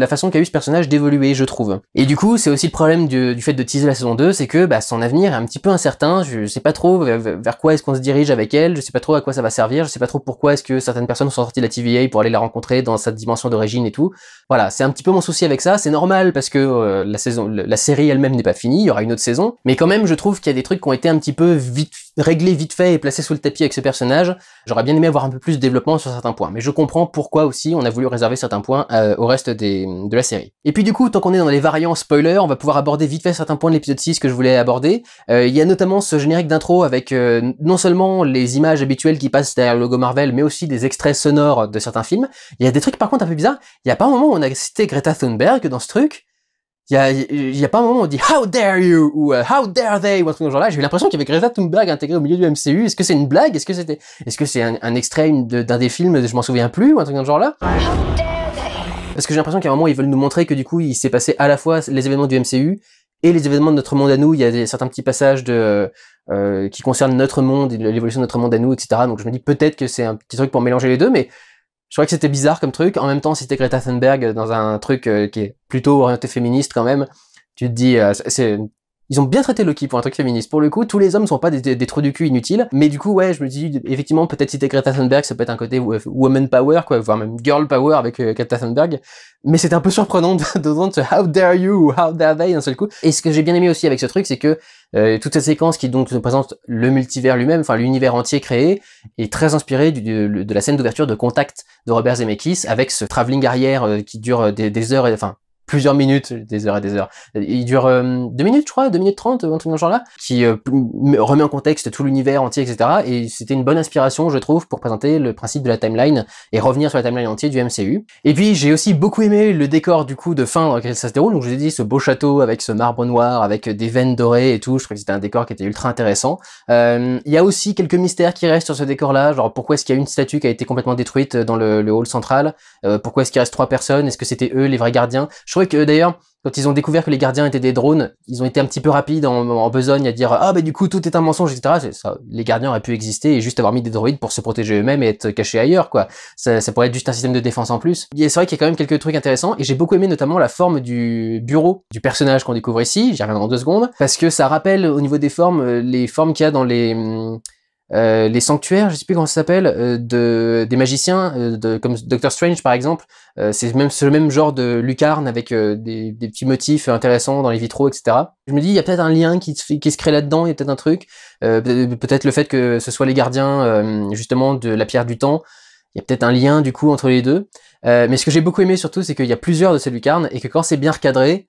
façon qu'a eu ce personnage d'évoluer, je trouve. Et du coup, c'est aussi le problème du, fait de teaser la saison 2, c'est que bah, son avenir est un petit peu incertain, je sais pas trop vers, quoi est-ce qu'on se dirige avec elle, je sais pas trop à quoi ça va servir, je sais pas trop pourquoi est-ce que certaines personnes sont sorties de la TVA pour aller la rencontrer dans sa dimension d'origine et tout. Voilà, c'est un petit peu mon souci avec ça, c'est normal parce que euh, la, saison, la série elle-même n'est pas finie, il y aura une autre saison, mais quand même je trouve qu'il y a des trucs qui ont été un petit peu vite réglé vite fait et placé sous le tapis avec ce personnage. J'aurais bien aimé avoir un peu plus de développement sur certains points, mais je comprends pourquoi aussi on a voulu réserver certains points euh, au reste de la série. Et puis du coup, tant qu'on est dans les variants spoiler, on va pouvoir aborder vite fait certains points de l'épisode 6 que je voulais aborder. Euh, il y a notamment ce générique d'intro avec euh, non seulement les images habituelles qui passent derrière le logo Marvel, mais aussi des extraits sonores de certains films. Il y a des trucs par contre un peu bizarres. Il n'y a pas un moment où on a cité Greta Thunberg dans ce truc, il y a, y a, pas un moment où on dit How dare you ou euh, How dare they ou un truc dans genre-là. J'ai eu l'impression qu'il y avait Greta Thunberg intégrée au milieu du MCU. Est-ce que c'est une blague Est-ce que c'était, est-ce que c'est un, extrait d'un des films Je m'en souviens plus ou un truc dans genre-là. Parce que j'ai l'impression qu'à un moment ils veulent nous montrer que du coup il s'est passé à la fois les événements du MCU et les événements de notre monde à nous. Il y a certains petits passages de euh, euh, qui concernent notre monde, l'évolution de notre monde à nous, etc. Donc je me dis peut-être que c'est un petit truc pour mélanger les deux, mais je crois que c'était bizarre comme truc. En même temps, si t'es Greta Thunberg dans un truc euh, qui est plutôt orienté féministe quand même, tu te dis, euh, c'est ils ont bien traité Loki pour un truc féministe. Pour le coup, tous les hommes sont pas des, des, trous du cul inutiles. Mais du coup, ouais, je me dis, effectivement, peut-être si Greta Thunberg, ça peut être un côté woman power, quoi, voire même girl power avec euh, Greta Thunberg. Mais c'est un peu surprenant de, de how dare you, how dare they d'un seul coup. Et ce que j'ai bien aimé aussi avec ce truc, c'est que euh, toute cette séquence qui donc nous présente le multivers lui-même, enfin l'univers entier créé, est très inspiré du, de, la scène d'ouverture de Contact de Robert Zemeckis avec ce travelling arrière euh, qui dure des, des heures, enfin plusieurs minutes, des heures et des heures. Il dure euh, deux minutes, je crois, deux minutes trente, un truc ce genre-là, qui euh, remet en contexte tout l'univers entier, etc. Et c'était une bonne inspiration, je trouve, pour présenter le principe de la timeline et revenir sur la timeline entière du MCU. Et puis j'ai aussi beaucoup aimé le décor du coup de fin dans lequel ça se déroule. Donc je vous ai dit ce beau château avec ce marbre noir, avec des veines dorées et tout. Je trouvais que c'était un décor qui était ultra intéressant. Euh, il y a aussi quelques mystères qui restent sur ce décor-là, genre pourquoi est-ce qu'il y a une statue qui a été complètement détruite dans le, hall central Pourquoi est-ce qu'il reste trois personnes Est-ce que c'était eux les vrais gardiens que d'ailleurs, quand ils ont découvert que les gardiens étaient des drones, ils ont été un petit peu rapides en, besogne à dire ah ben bah, du coup tout est un mensonge etc. Ça, les gardiens auraient pu exister et juste avoir mis des droïdes pour se protéger eux-mêmes et être cachés ailleurs quoi. Ça, ça, pourrait être juste un système de défense en plus. C'est vrai qu'il y a quand même quelques trucs intéressants et j'ai beaucoup aimé notamment la forme du bureau du personnage qu'on découvre ici. J'y reviendrai dans deux secondes parce que ça rappelle au niveau des formes euh, les formes qu'il y a dans les hum, euh, les sanctuaires, je sais plus comment ça s'appelle, euh, de, des magiciens, euh, de, comme Doctor Strange par exemple, c'est même le même genre de lucarne avec des, petits motifs intéressants dans les vitraux, etc. Je me dis, il y a peut-être un lien qui, qui se crée là-dedans, il y a peut-être un truc, peut-être le fait que ce soit les gardiens justement de la pierre du temps, il y a peut-être un lien du coup entre les deux. mais ce que j'ai beaucoup aimé surtout, c'est qu'il y a plusieurs de ces lucarnes et que quand c'est bien recadré,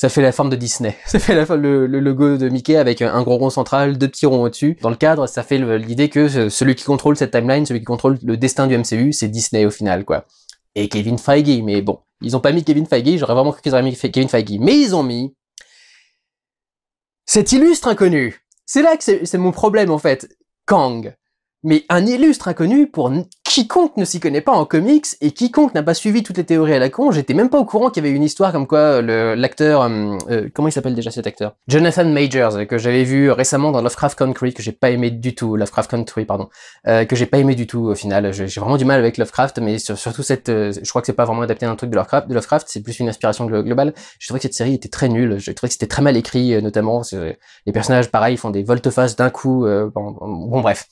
ça fait la forme de Disney. Ça fait la le, logo de Mickey avec un gros rond central, deux petits ronds au-dessus. Dans le cadre, ça fait l'idée que euh, celui qui contrôle cette timeline, celui qui contrôle le destin du MCU, c'est Disney au final, quoi. Et Kevin Feige, mais bon, ils ont pas mis Kevin Feige, j'aurais vraiment cru qu'ils auraient mis Kevin Feige. Mais ils ont mis cet illustre inconnu. C'est là que c'est mon problème en fait. Kang mais un illustre inconnu pour quiconque ne s'y connaît pas en comics et quiconque n'a pas suivi toutes les théories à la con. J'étais même pas au courant qu'il y avait une histoire comme quoi euh, l'acteur, euh, euh, comment il s'appelle déjà cet acteur Jonathan Majors, que j'avais vu récemment dans Lovecraft Country, que j'ai pas aimé du tout, Lovecraft Country, pardon, euh, que j'ai pas aimé du tout au final. J'ai vraiment du mal avec Lovecraft, mais surtout cette, je crois que c'est pas vraiment adapté à un truc de Lovecraft, de Lovecraft c'est plus une inspiration globale. Je trouvais que cette série était très nulle, je trouvé que c'était très mal écrit, notamment, les personnages, pareil, font des volte-face d'un coup, bon bref.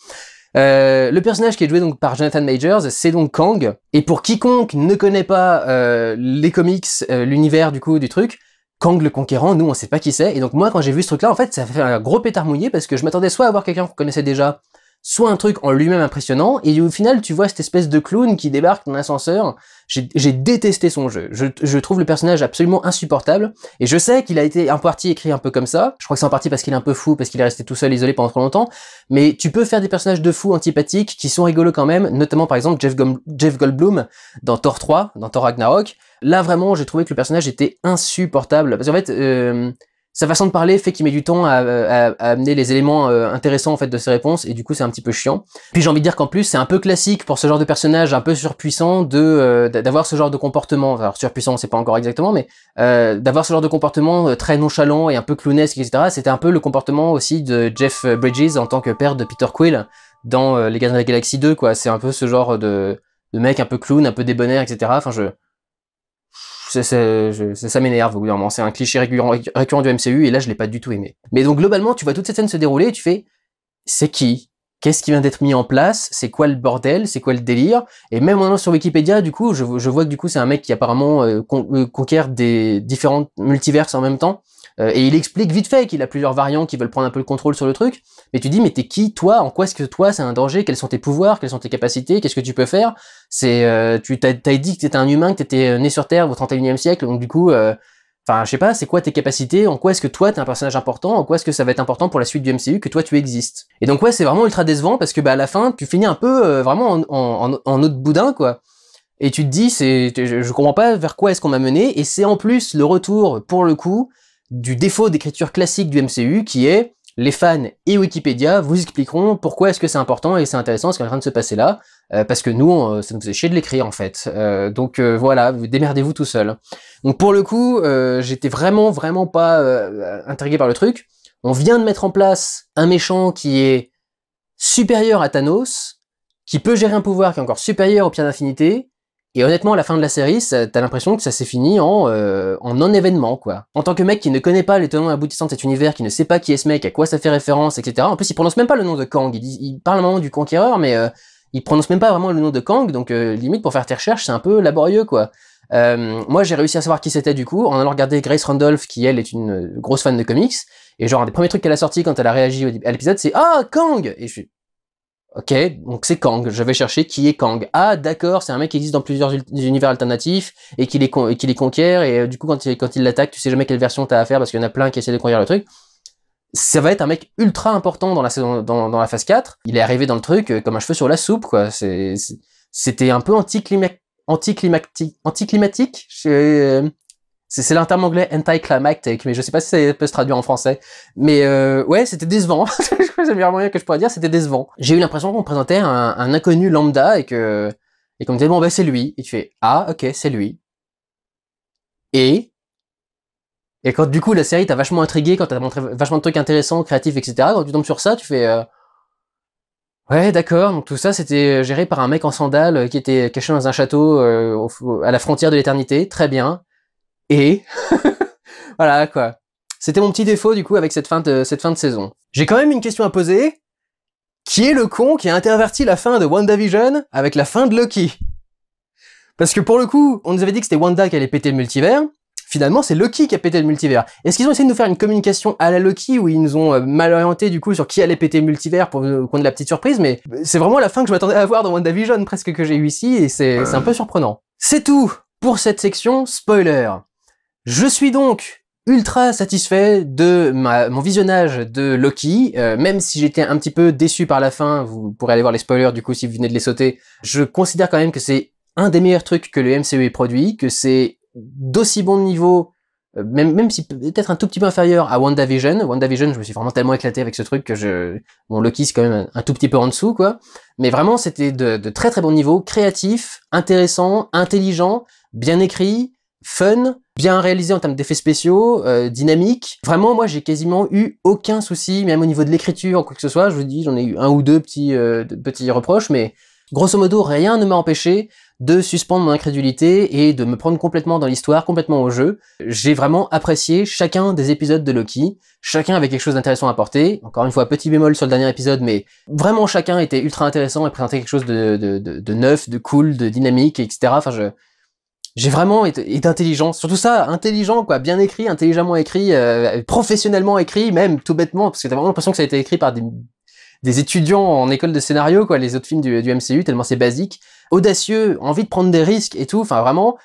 Euh, le personnage qui est joué donc par Jonathan Majors, c'est donc Kang. Et pour quiconque ne connaît pas euh, les comics, euh, l'univers du coup du truc, Kang le Conquérant, nous on sait pas qui c'est. Et donc moi quand j'ai vu ce truc-là, en fait, ça a fait un gros pétard mouillé parce que je m'attendais soit à voir quelqu'un qu'on connaissait déjà, soit un truc en lui-même impressionnant, et au final, tu vois cette espèce de clown qui débarque dans l'ascenseur. J'ai détesté son jeu. Je, trouve le personnage absolument insupportable, et je sais qu'il a été en partie écrit un peu comme ça. Je crois que c'est en partie parce qu'il est un peu fou, parce qu'il est resté tout seul, isolé pendant trop longtemps, mais tu peux faire des personnages de fous antipathiques qui sont rigolos quand même, notamment par exemple Jeff, Goldblum dans Thor 3, dans Thor Ragnarok. Là, vraiment, j'ai trouvé que le personnage était insupportable, parce qu'en fait... Euh, sa façon de parler fait qu'il met du temps à, amener les éléments euh, intéressants en fait de ses réponses et du coup c'est un petit peu chiant. Puis j'ai envie de dire qu'en plus c'est un peu classique pour ce genre de personnage un peu surpuissant de euh, d'avoir ce genre de comportement. Alors surpuissant c'est pas encore exactement mais euh, d'avoir ce genre de comportement très nonchalant et un peu clownesque etc. C'était un peu le comportement aussi de Jeff Bridges en tant que père de Peter Quill dans Les Gardiens de la Galaxie 2 quoi. C'est un peu ce genre de, de mec un peu clown, un peu débonnaire etc. Enfin je ça, m'énerve au bout d'un moment. C'est un cliché récurrent, du MCU et là je l'ai pas du tout aimé. Mais donc globalement, tu vois toute cette scène se dérouler et tu fais c'est qui Qu'est-ce qui vient d'être mis en place C'est quoi le bordel C'est quoi le délire Et même maintenant sur Wikipédia, du coup, je, vois que du coup c'est un mec qui apparemment euh, euh, conquiert des différents multiverses en même temps euh, et il explique vite fait qu'il a plusieurs variants qui veulent prendre un peu le contrôle sur le truc. Mais tu dis, mais t'es qui, toi En quoi est-ce que toi, c'est un danger Quels sont tes pouvoirs Quelles sont tes capacités Qu'est-ce que tu peux faire C'est, euh, tu t'as, dit que t'étais un humain, que t'étais euh, né sur Terre au 31e siècle, donc du coup, euh, enfin, je sais pas, c'est quoi tes capacités En quoi est-ce que toi, t'es un personnage important En quoi est-ce que ça va être important pour la suite du MCU que toi, tu existes Et donc ouais, c'est vraiment ultra décevant parce que bah à la fin, tu finis un peu vraiment en, en, en, autre boudin, quoi et tu te dis c'est je, je, comprends pas vers quoi est-ce qu'on m'a mené et c'est en plus le retour pour le coup du défaut d'écriture classique du MCU qui est les fans et Wikipédia vous expliqueront pourquoi est-ce que c'est important et c'est intéressant ce qui est en train de se passer là, euh, parce que nous, euh, ça nous faisait chier de l'écrire en fait. Euh, donc voilà, voilà, démerdez-vous tout seul. Donc pour le coup, j'étais vraiment, vraiment pas intrigué par le truc. On vient de mettre en place un méchant qui est supérieur à Thanos, qui peut gérer un pouvoir qui est encore supérieur au Pierre d'Infinité, et honnêtement, à la fin de la série, t'as l'impression que ça s'est fini en, euh, non-événement, quoi. En tant que mec qui ne connaît pas les tenants aboutissants de cet univers, qui ne sait pas qui est ce mec, à quoi ça fait référence, etc. En plus, il prononce même pas le nom de Kang. Il, dit, parle un moment du conquéreur, mais euh, il prononce même pas vraiment le nom de Kang, donc euh, limite, pour faire tes recherches, c'est un peu laborieux, quoi. moi, j'ai réussi à savoir qui c'était du coup en allant regarder Grace Randolph, qui elle est une grosse fan de comics. Et genre, un des premiers trucs qu'elle a sorti quand elle a réagi à l'épisode, c'est Ah, Kang Et je suis Ok, donc c'est Kang. Je vais chercher qui est Kang. Ah, d'accord, c'est un mec qui existe dans plusieurs univers alternatifs et qui les, qui les conquiert. Et euh, du coup, quand il, l'attaque, tu sais jamais quelle version t'as à faire parce qu'il y en a plein qui essaient de conquérir le truc. Ça va être un mec ultra important dans la phase 4. Il est arrivé dans le truc euh, comme un cheveu sur la soupe, quoi. C'était un peu anticlimatique anticlimatique, anticlimatique. Euh, c'est l'interme anglais anticlimactic, mais je sais pas si ça peut se traduire en français. Mais euh, ouais, c'était décevant. c'est le meilleur moyen que je pourrais dire, c'était décevant. J'ai eu l'impression qu'on présentait un, un, inconnu lambda et que et qu'on me disait bon bah c'est lui. Et tu fais ah ok c'est lui. Et et quand du coup la série t'a vachement intrigué, quand t'as montré vachement de trucs intéressants, créatifs, etc. Quand tu tombes sur ça, tu fais euh, ouais d'accord. Donc tout ça c'était euh, géré par un mec en sandales euh, qui était caché dans un château à la frontière de l'éternité. Très bien et voilà quoi. C'était mon petit défaut du coup avec cette fin de, cette fin de saison. J'ai quand même une question à poser. Qui est le con qui a interverti la fin de WandaVision avec la fin de Loki Parce que pour le coup, on nous avait dit que c'était Wanda qui allait péter le multivers. Finalement, c'est Loki qui a pété le multivers. Est-ce qu'ils ont essayé de nous faire une communication à la Loki où ils nous ont euh, mal orienté du coup sur qui allait péter le multivers pour qu'on euh, ait la petite surprise Mais c'est vraiment la fin que je m'attendais à voir dans WandaVision presque que j'ai eu ici et c'est un peu surprenant. C'est tout pour cette section spoiler. Je suis donc ultra satisfait de mon visionnage de Loki, euh, même si j'étais un petit peu déçu par la fin, vous pourrez aller voir les spoilers du coup si vous venez de les sauter, je considère quand même que c'est un des meilleurs trucs que le MCU ait produit, que c'est d'aussi bon niveau, euh, même, si peut-être un tout petit peu inférieur à WandaVision. WandaVision, je me suis vraiment tellement éclaté avec ce truc que je... mon Loki, c'est quand même un, tout petit peu en dessous, quoi. Mais vraiment, c'était de, de très très bon niveau, créatif, intéressant, intelligent, bien écrit, fun, bien réalisé en termes d'effets spéciaux, euh, dynamique. Vraiment, moi, j'ai quasiment eu aucun souci, même au niveau de l'écriture, ou quoi que ce soit. Je vous dis, j'en ai eu un ou deux petits, euh, petits reproches, mais grosso modo, rien ne m'a empêché de suspendre mon incrédulité et de me prendre complètement dans l'histoire, complètement au jeu. J'ai vraiment apprécié chacun des épisodes de Loki, chacun avait quelque chose d'intéressant à apporter. Encore une fois, petit bémol sur le dernier épisode, mais vraiment chacun était ultra intéressant et présentait quelque chose de, de, de, de neuf, de cool, de dynamique, etc. Enfin, je, j'ai vraiment été intelligent. surtout ça, intelligent quoi, bien écrit, intelligemment écrit, euh, professionnellement écrit, même tout bêtement, parce que t'as vraiment l'impression que ça a été écrit par des, étudiants en école de scénario quoi, les autres films du, du MCU tellement c'est basique, audacieux, envie de prendre des risques et tout, enfin vraiment,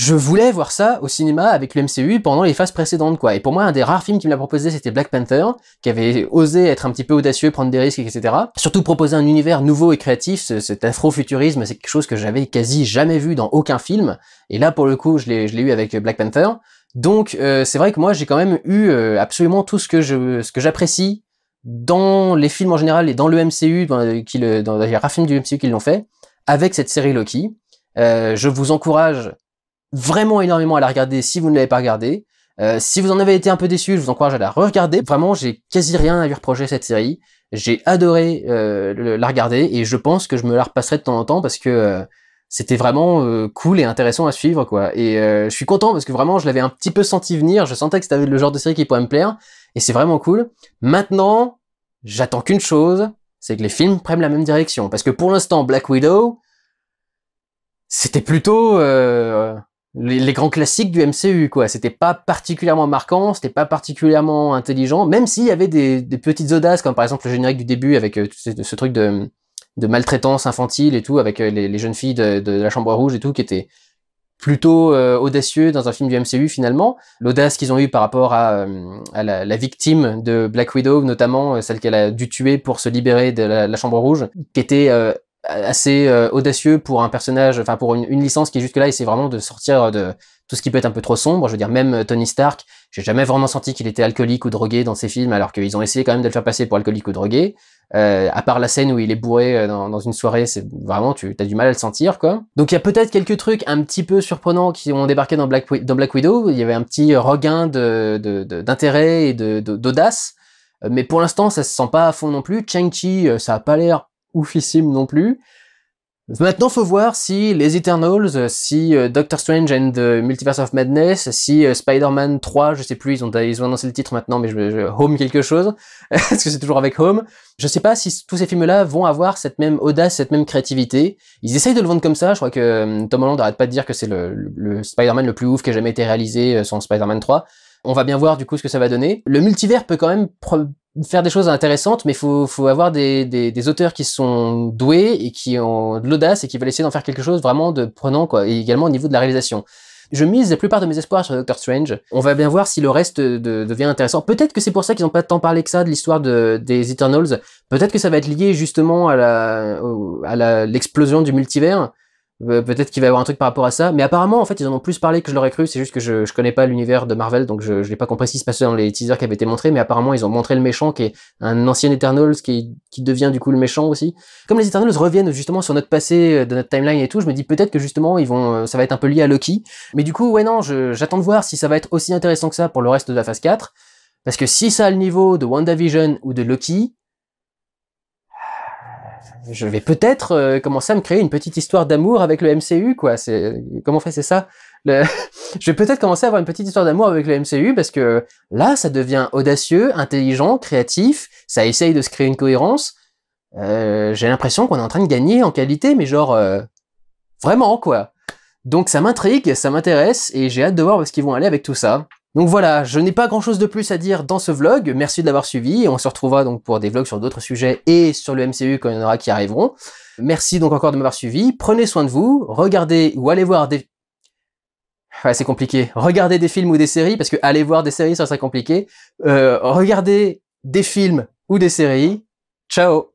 je voulais voir ça au cinéma avec le MCU pendant les phases précédentes, quoi. Et pour moi, un des rares films qui me l'a proposé, c'était Black Panther, qui avait osé être un petit peu audacieux, prendre des risques, etc. Surtout proposer un univers nouveau et créatif, cet cet futurisme c'est quelque chose que j'avais quasi jamais vu dans aucun film. Et là, pour le coup, je l'ai eu avec euh, Black Panther. Donc, euh, c'est vrai que moi, j'ai quand même eu euh, absolument tout ce que je, ce que j'apprécie dans les films en général et dans le MCU, dans, qui dans les rares films du MCU qui l'ont fait, avec cette série Loki. je vous encourage vraiment énormément à la regarder si vous ne l'avez pas regardé. Euh, si vous en avez été un peu déçu, je vous encourage à la regarder. Vraiment, j'ai quasi rien à lui reprocher cette série. J'ai adoré euh, la regarder et je pense que je me la repasserai de temps en temps parce que euh, c'était vraiment cool et intéressant à suivre quoi. Et je suis content parce que vraiment, je l'avais un petit peu senti venir. Je sentais que c'était le genre de série qui pourrait me plaire et c'est vraiment cool. Maintenant, j'attends qu'une chose, c'est que les films prennent la même direction parce que pour l'instant, Black Widow, c'était plutôt les, grands classiques du MCU, quoi. C'était pas particulièrement marquant, c'était pas particulièrement intelligent, même s'il y avait des, petites audaces, comme par exemple le générique du début avec euh, ce, truc de, maltraitance infantile et tout, avec euh, les, jeunes filles de, la Chambre Rouge et tout, qui était plutôt euh, audacieux dans un film du MCU finalement. L'audace qu'ils ont eu par rapport à, la, victime de Black Widow, notamment celle qu'elle a dû tuer pour se libérer de la Chambre Rouge, qui était assez euh, audacieux pour un personnage, enfin pour une, une, licence qui est jusque-là c'est vraiment de sortir de tout ce qui peut être un peu trop sombre. Je veux dire, même euh, Tony Stark, j'ai jamais vraiment senti qu'il était alcoolique ou drogué dans ses films, alors qu'ils ont essayé quand même de le faire passer pour alcoolique ou drogué. Euh, à part la scène où il est bourré euh, dans, dans une soirée, c'est vraiment tu as du mal à le sentir quoi. Donc il y a peut-être quelques trucs un petit peu surprenants qui ont débarqué dans Black, dans Black Widow. Il y avait un petit regain d'intérêt de, de, et d'audace. Mais pour l'instant, ça se sent pas à fond non plus. Chang-Chi, ça a pas l'air oufissime non plus. Maintenant, faut voir si les Eternals, euh, si euh, Doctor Strange and the Multiverse of Madness, si euh, Spider-Man 3, je sais plus, ils ont, ils ont annoncé le titre maintenant, mais je, Home quelque chose, parce que c'est toujours avec Home. Je sais pas si tous ces films-là vont avoir cette même audace, cette même créativité. Ils essayent de le vendre comme ça, je crois que Tom Holland n'arrête pas de dire que c'est le, Spider-Man le plus ouf qui a jamais été réalisé sans Spider-Man 3. On va bien voir du coup ce que ça va donner. Le multivers peut quand même faire des choses intéressantes, mais faut faut avoir des, auteurs qui sont doués et qui ont de l'audace et qui veulent essayer d'en faire quelque chose vraiment de prenant quoi. Et également au niveau de la réalisation. Je mise la plupart de mes espoirs sur Doctor Strange. On va bien voir si le reste devient intéressant. Peut-être que c'est pour ça qu'ils n'ont pas tant parlé que ça de l'histoire des Eternals. Peut-être que ça va être lié justement à la à l'explosion du multivers. Peut-être qu'il va y avoir un truc par rapport à ça, mais apparemment en fait ils en ont plus parlé que je l'aurais cru, c'est juste que je, je connais pas l'univers de Marvel donc je, je l'ai pas compris ce qui se passait dans les teasers qui avaient été montrés, mais apparemment ils ont montré le méchant qui est un ancien Eternals qui, qui devient du coup le méchant aussi. Comme les Eternals reviennent justement sur notre passé, euh, de notre timeline et tout, je me dis peut-être que justement ils vont, euh, ça va être un peu lié à Loki, mais du coup ouais non, j'attends de voir si ça va être aussi intéressant que ça pour le reste de la phase 4, parce que si ça a le niveau de WandaVision ou de Loki, je vais peut-être euh, commencer à me créer une petite histoire d'amour avec le MCU, quoi. comment on fait, c'est ça. je vais peut-être commencer à avoir une petite histoire d'amour avec le MCU parce que là, ça devient audacieux, intelligent, créatif. Ça essaye de se créer une cohérence. Euh, j'ai l'impression qu'on est en train de gagner en qualité, mais genre euh, vraiment, quoi. Donc ça m'intrigue, ça m'intéresse et j'ai hâte de voir ce qu'ils vont aller avec tout ça. Donc voilà, je n'ai pas grand chose de plus à dire dans ce vlog, merci de l'avoir suivi, on se retrouvera donc pour des vlogs sur d'autres sujets et sur le MCU quand il y en aura qui arriveront. Merci donc encore de m'avoir suivi, prenez soin de vous, regardez ou allez voir des... Ouais, c'est compliqué. Regardez des films ou des séries, parce que aller voir des séries, ça serait compliqué. Euh, regardez des films ou des séries. Ciao